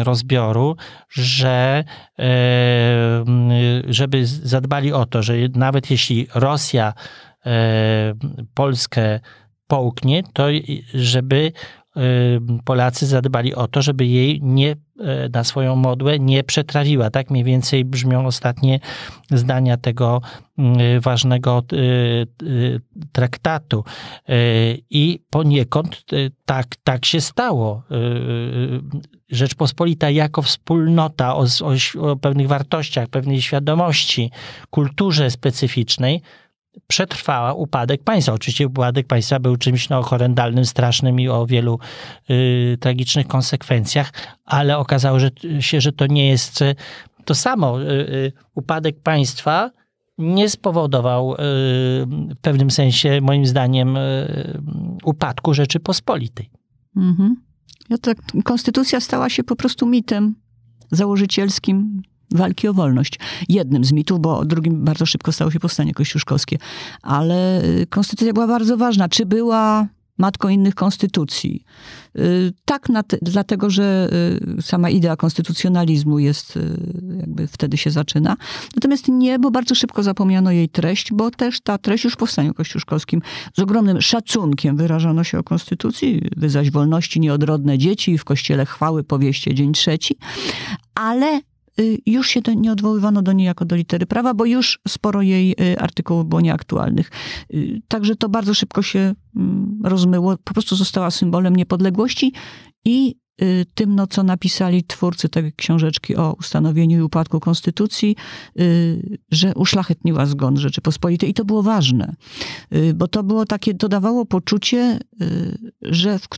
y, rozbioru, że y, żeby zadbali o to, że nawet jeśli Rosja y, Polskę połknie, to żeby Polacy zadbali o to, żeby jej nie e, na swoją modłę nie przetrawiła. Tak mniej więcej brzmią ostatnie zdania tego mm, y, ważnego y, y, traktatu. I poniekąd tak, tak się stało. Rzeczpospolita jako wspólnota o, o, o pewnych wartościach, pewnej świadomości, kulturze specyficznej przetrwała upadek państwa. Oczywiście upadek państwa był czymś no, horrendalnym, strasznym i o wielu y, tragicznych konsekwencjach, ale okazało się, że to nie jest y, to samo. Y, y, upadek państwa nie spowodował y, w pewnym sensie, moim zdaniem, y, upadku Rzeczypospolitej. Mhm. Ja tak, konstytucja stała się po prostu mitem założycielskim walki o wolność. Jednym z mitów, bo drugim bardzo szybko stało się powstanie kościuszkowskie. Ale y, konstytucja była bardzo ważna. Czy była matką innych konstytucji? Y, tak, dlatego że y, sama idea konstytucjonalizmu jest, jakby wtedy się zaczyna. Natomiast nie, bo bardzo szybko zapomniano jej treść, bo też ta treść już w Powstaniu Kościuszkowskim z ogromnym szacunkiem wyrażono się o konstytucji, wy zaś wolności nieodrodne dzieci w Kościele Chwały, powieście, dzień trzeci. Ale Y, już się nie odwoływano do niej jako do litery prawa, bo już sporo jej y, artykułów było nieaktualnych. Y, także to bardzo szybko się mm, rozmyło, po prostu została symbolem niepodległości i tym, no, co napisali twórcy tej książeczki o ustanowieniu i upadku konstytucji, że uszlachetniła zgon Rzeczypospolitej. I to było ważne, bo to było takie, dodawało poczucie, że w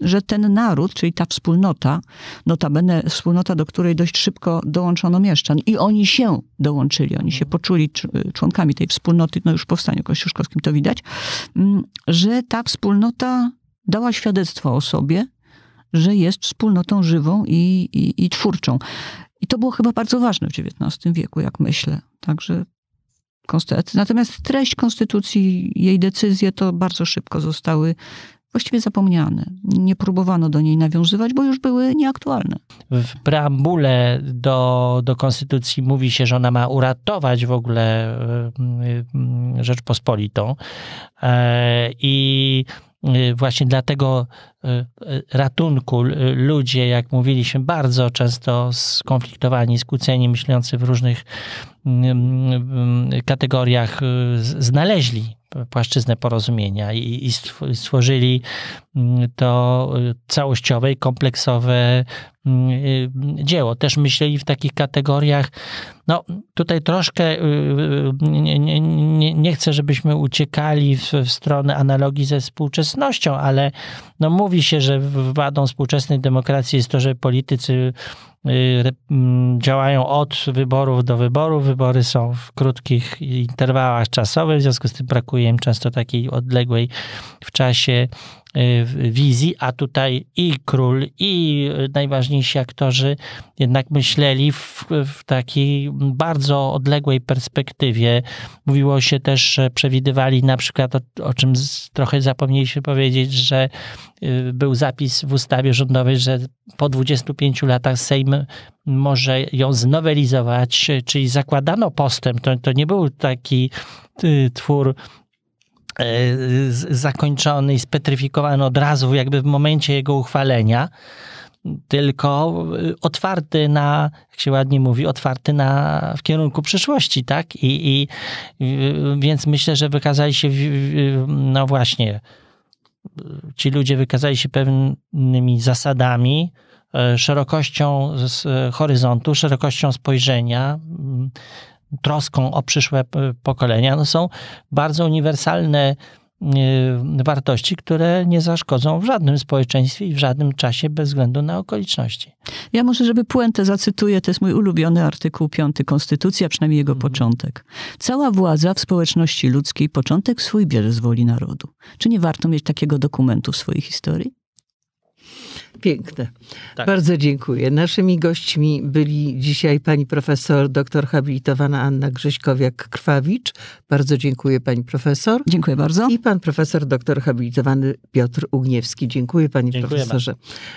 że ten naród, czyli ta wspólnota, notabene wspólnota, do której dość szybko dołączono mieszczan i oni się dołączyli, oni się poczuli członkami tej wspólnoty, no już w Powstaniu Kościuszkowskim to widać, mm, że ta wspólnota dała świadectwo o sobie, że jest wspólnotą żywą i, i, i twórczą. I to było chyba bardzo ważne w XIX wieku, jak myślę. Także Natomiast treść konstytucji, jej decyzje to bardzo szybko zostały właściwie zapomniany. Nie próbowano do niej nawiązywać, bo już były nieaktualne. W preambule do, do Konstytucji mówi się, że ona ma uratować w ogóle e, e, Rzeczpospolitą e, i właśnie dlatego ratunku ludzie, jak mówiliśmy, bardzo często skonfliktowani, skłóceni, myślący w różnych mm, mm, kategoriach, znaleźli płaszczyznę porozumienia i, i stworzyli mm, to y, całościowe i kompleksowe Y, dzieło. Też myśleli w takich kategoriach. No, tutaj troszkę y, y, nie, nie, nie, nie chcę, żebyśmy uciekali w, w stronę analogii ze współczesnością, ale no, mówi się, że wadą współczesnej demokracji jest to, że politycy działają od wyborów do wyborów. Wybory są w krótkich interwałach czasowych, w związku z tym brakuje im często takiej odległej w czasie Y, wizji, a tutaj i król, i najważniejsi aktorzy jednak myśleli w, w takiej bardzo odległej perspektywie. Mówiło się też, że przewidywali na przykład, o, o czym trochę zapomnieliśmy powiedzieć, że y, był zapis w ustawie rządowej, że po 25 latach Sejm może ją znowelizować, czyli zakładano postęp. To, to nie był taki y, twór E, zakończony i spetryfikowany od razu, jakby w momencie jego uchwalenia, tylko e, otwarty na, jak się ładnie mówi, otwarty na, w kierunku przyszłości, tak? I, i więc myślę, że wykazali się, no właśnie, e, ci ludzie wykazali się pewnymi zasadami, szerokością horyzontu, szerokością spojrzenia, troską o przyszłe e, pokolenia, no są bardzo uniwersalne e, wartości, które nie zaszkodzą w żadnym społeczeństwie i w żadnym czasie bez względu na okoliczności. Ja może, żeby puentę zacytuję, to jest mój ulubiony artykuł 5 Konstytucji, a przynajmniej jego mhm. początek. Cała władza w społeczności ludzkiej początek swój bierze z woli narodu. Czy nie warto mieć takiego dokumentu w swojej historii? piękne. Tak. Bardzo dziękuję. Naszymi gośćmi byli dzisiaj pani profesor doktor habilitowana Anna Grześkowiak-Krwawicz. Bardzo dziękuję pani profesor. Dziękuję bardzo. I pan profesor doktor habilitowany Piotr Ugniewski. Dziękuję pani profesorze.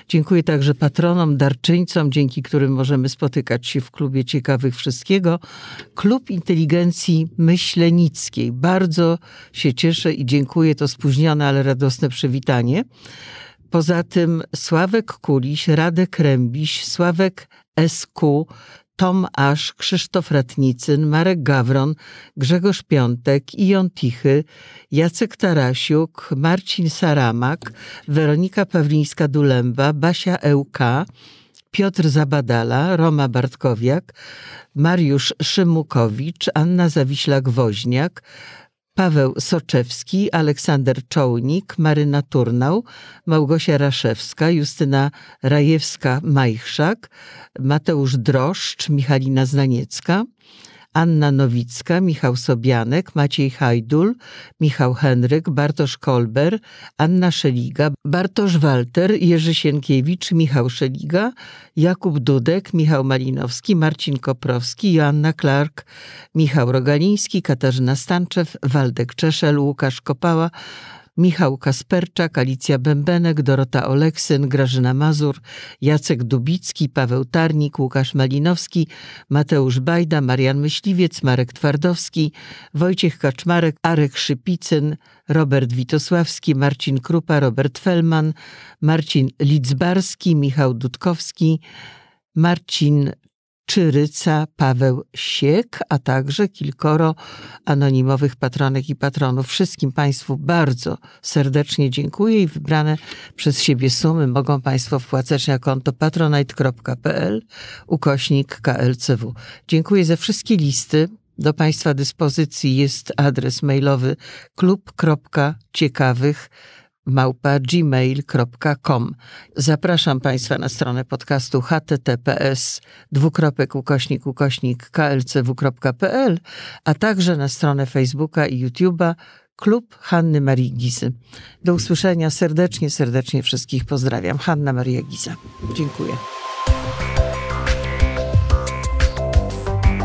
Dziękuję także patronom, darczyńcom, dzięki którym możemy spotykać się w klubie ciekawych wszystkiego. Klub Inteligencji Myślenickiej. Bardzo się cieszę i dziękuję. To spóźnione, ale radosne przywitanie. Poza tym Sławek Kuliś, Radek Rębiś, Sławek SQ, Tom Asz, Krzysztof Ratnicyn, Marek Gawron, Grzegorz Piątek, Ion Tichy, Jacek Tarasiuk, Marcin Saramak, Weronika Pawlińska-Dulemba, Basia Ełka, Piotr Zabadala, Roma Bartkowiak, Mariusz Szymukowicz, Anna Zawiślak-Woźniak, Paweł Soczewski, Aleksander Czołnik, Maryna Turnał, Małgosia Raszewska, Justyna Rajewska-Majchrzak, Mateusz Droszcz, Michalina Znaniecka, Anna Nowicka, Michał Sobianek, Maciej Hajdul, Michał Henryk, Bartosz Kolber, Anna Szeliga, Bartosz Walter, Jerzy Sienkiewicz, Michał Szeliga, Jakub Dudek, Michał Malinowski, Marcin Koprowski, Joanna Clark, Michał Rogaliński, Katarzyna Stanczew, Waldek Czeszel, Łukasz Kopała, Michał Kasperczak, Alicja Bębenek, Dorota Oleksyn, Grażyna Mazur, Jacek Dubicki, Paweł Tarnik, Łukasz Malinowski, Mateusz Bajda, Marian Myśliwiec, Marek Twardowski, Wojciech Kaczmarek, Arek Szypicyn, Robert Witosławski, Marcin Krupa, Robert Fellman, Marcin Lidzbarski, Michał Dudkowski, Marcin Czyryca Paweł Siek, a także kilkoro anonimowych patronek i patronów. Wszystkim Państwu bardzo serdecznie dziękuję i wybrane przez siebie sumy mogą Państwo wpłacać na konto patronite.pl ukośnik KLCW. Dziękuję za wszystkie listy. Do Państwa dyspozycji jest adres mailowy klub.ciekawych.pl małpa gmail.com. Zapraszam Państwa na stronę podcastu https dwukropek ukośnik ukośnik klcw.pl, a także na stronę Facebooka i YouTube'a Klub Hanny Marii Gizy. Do usłyszenia serdecznie, serdecznie wszystkich pozdrawiam. Hanna Maria Giza. Dziękuję.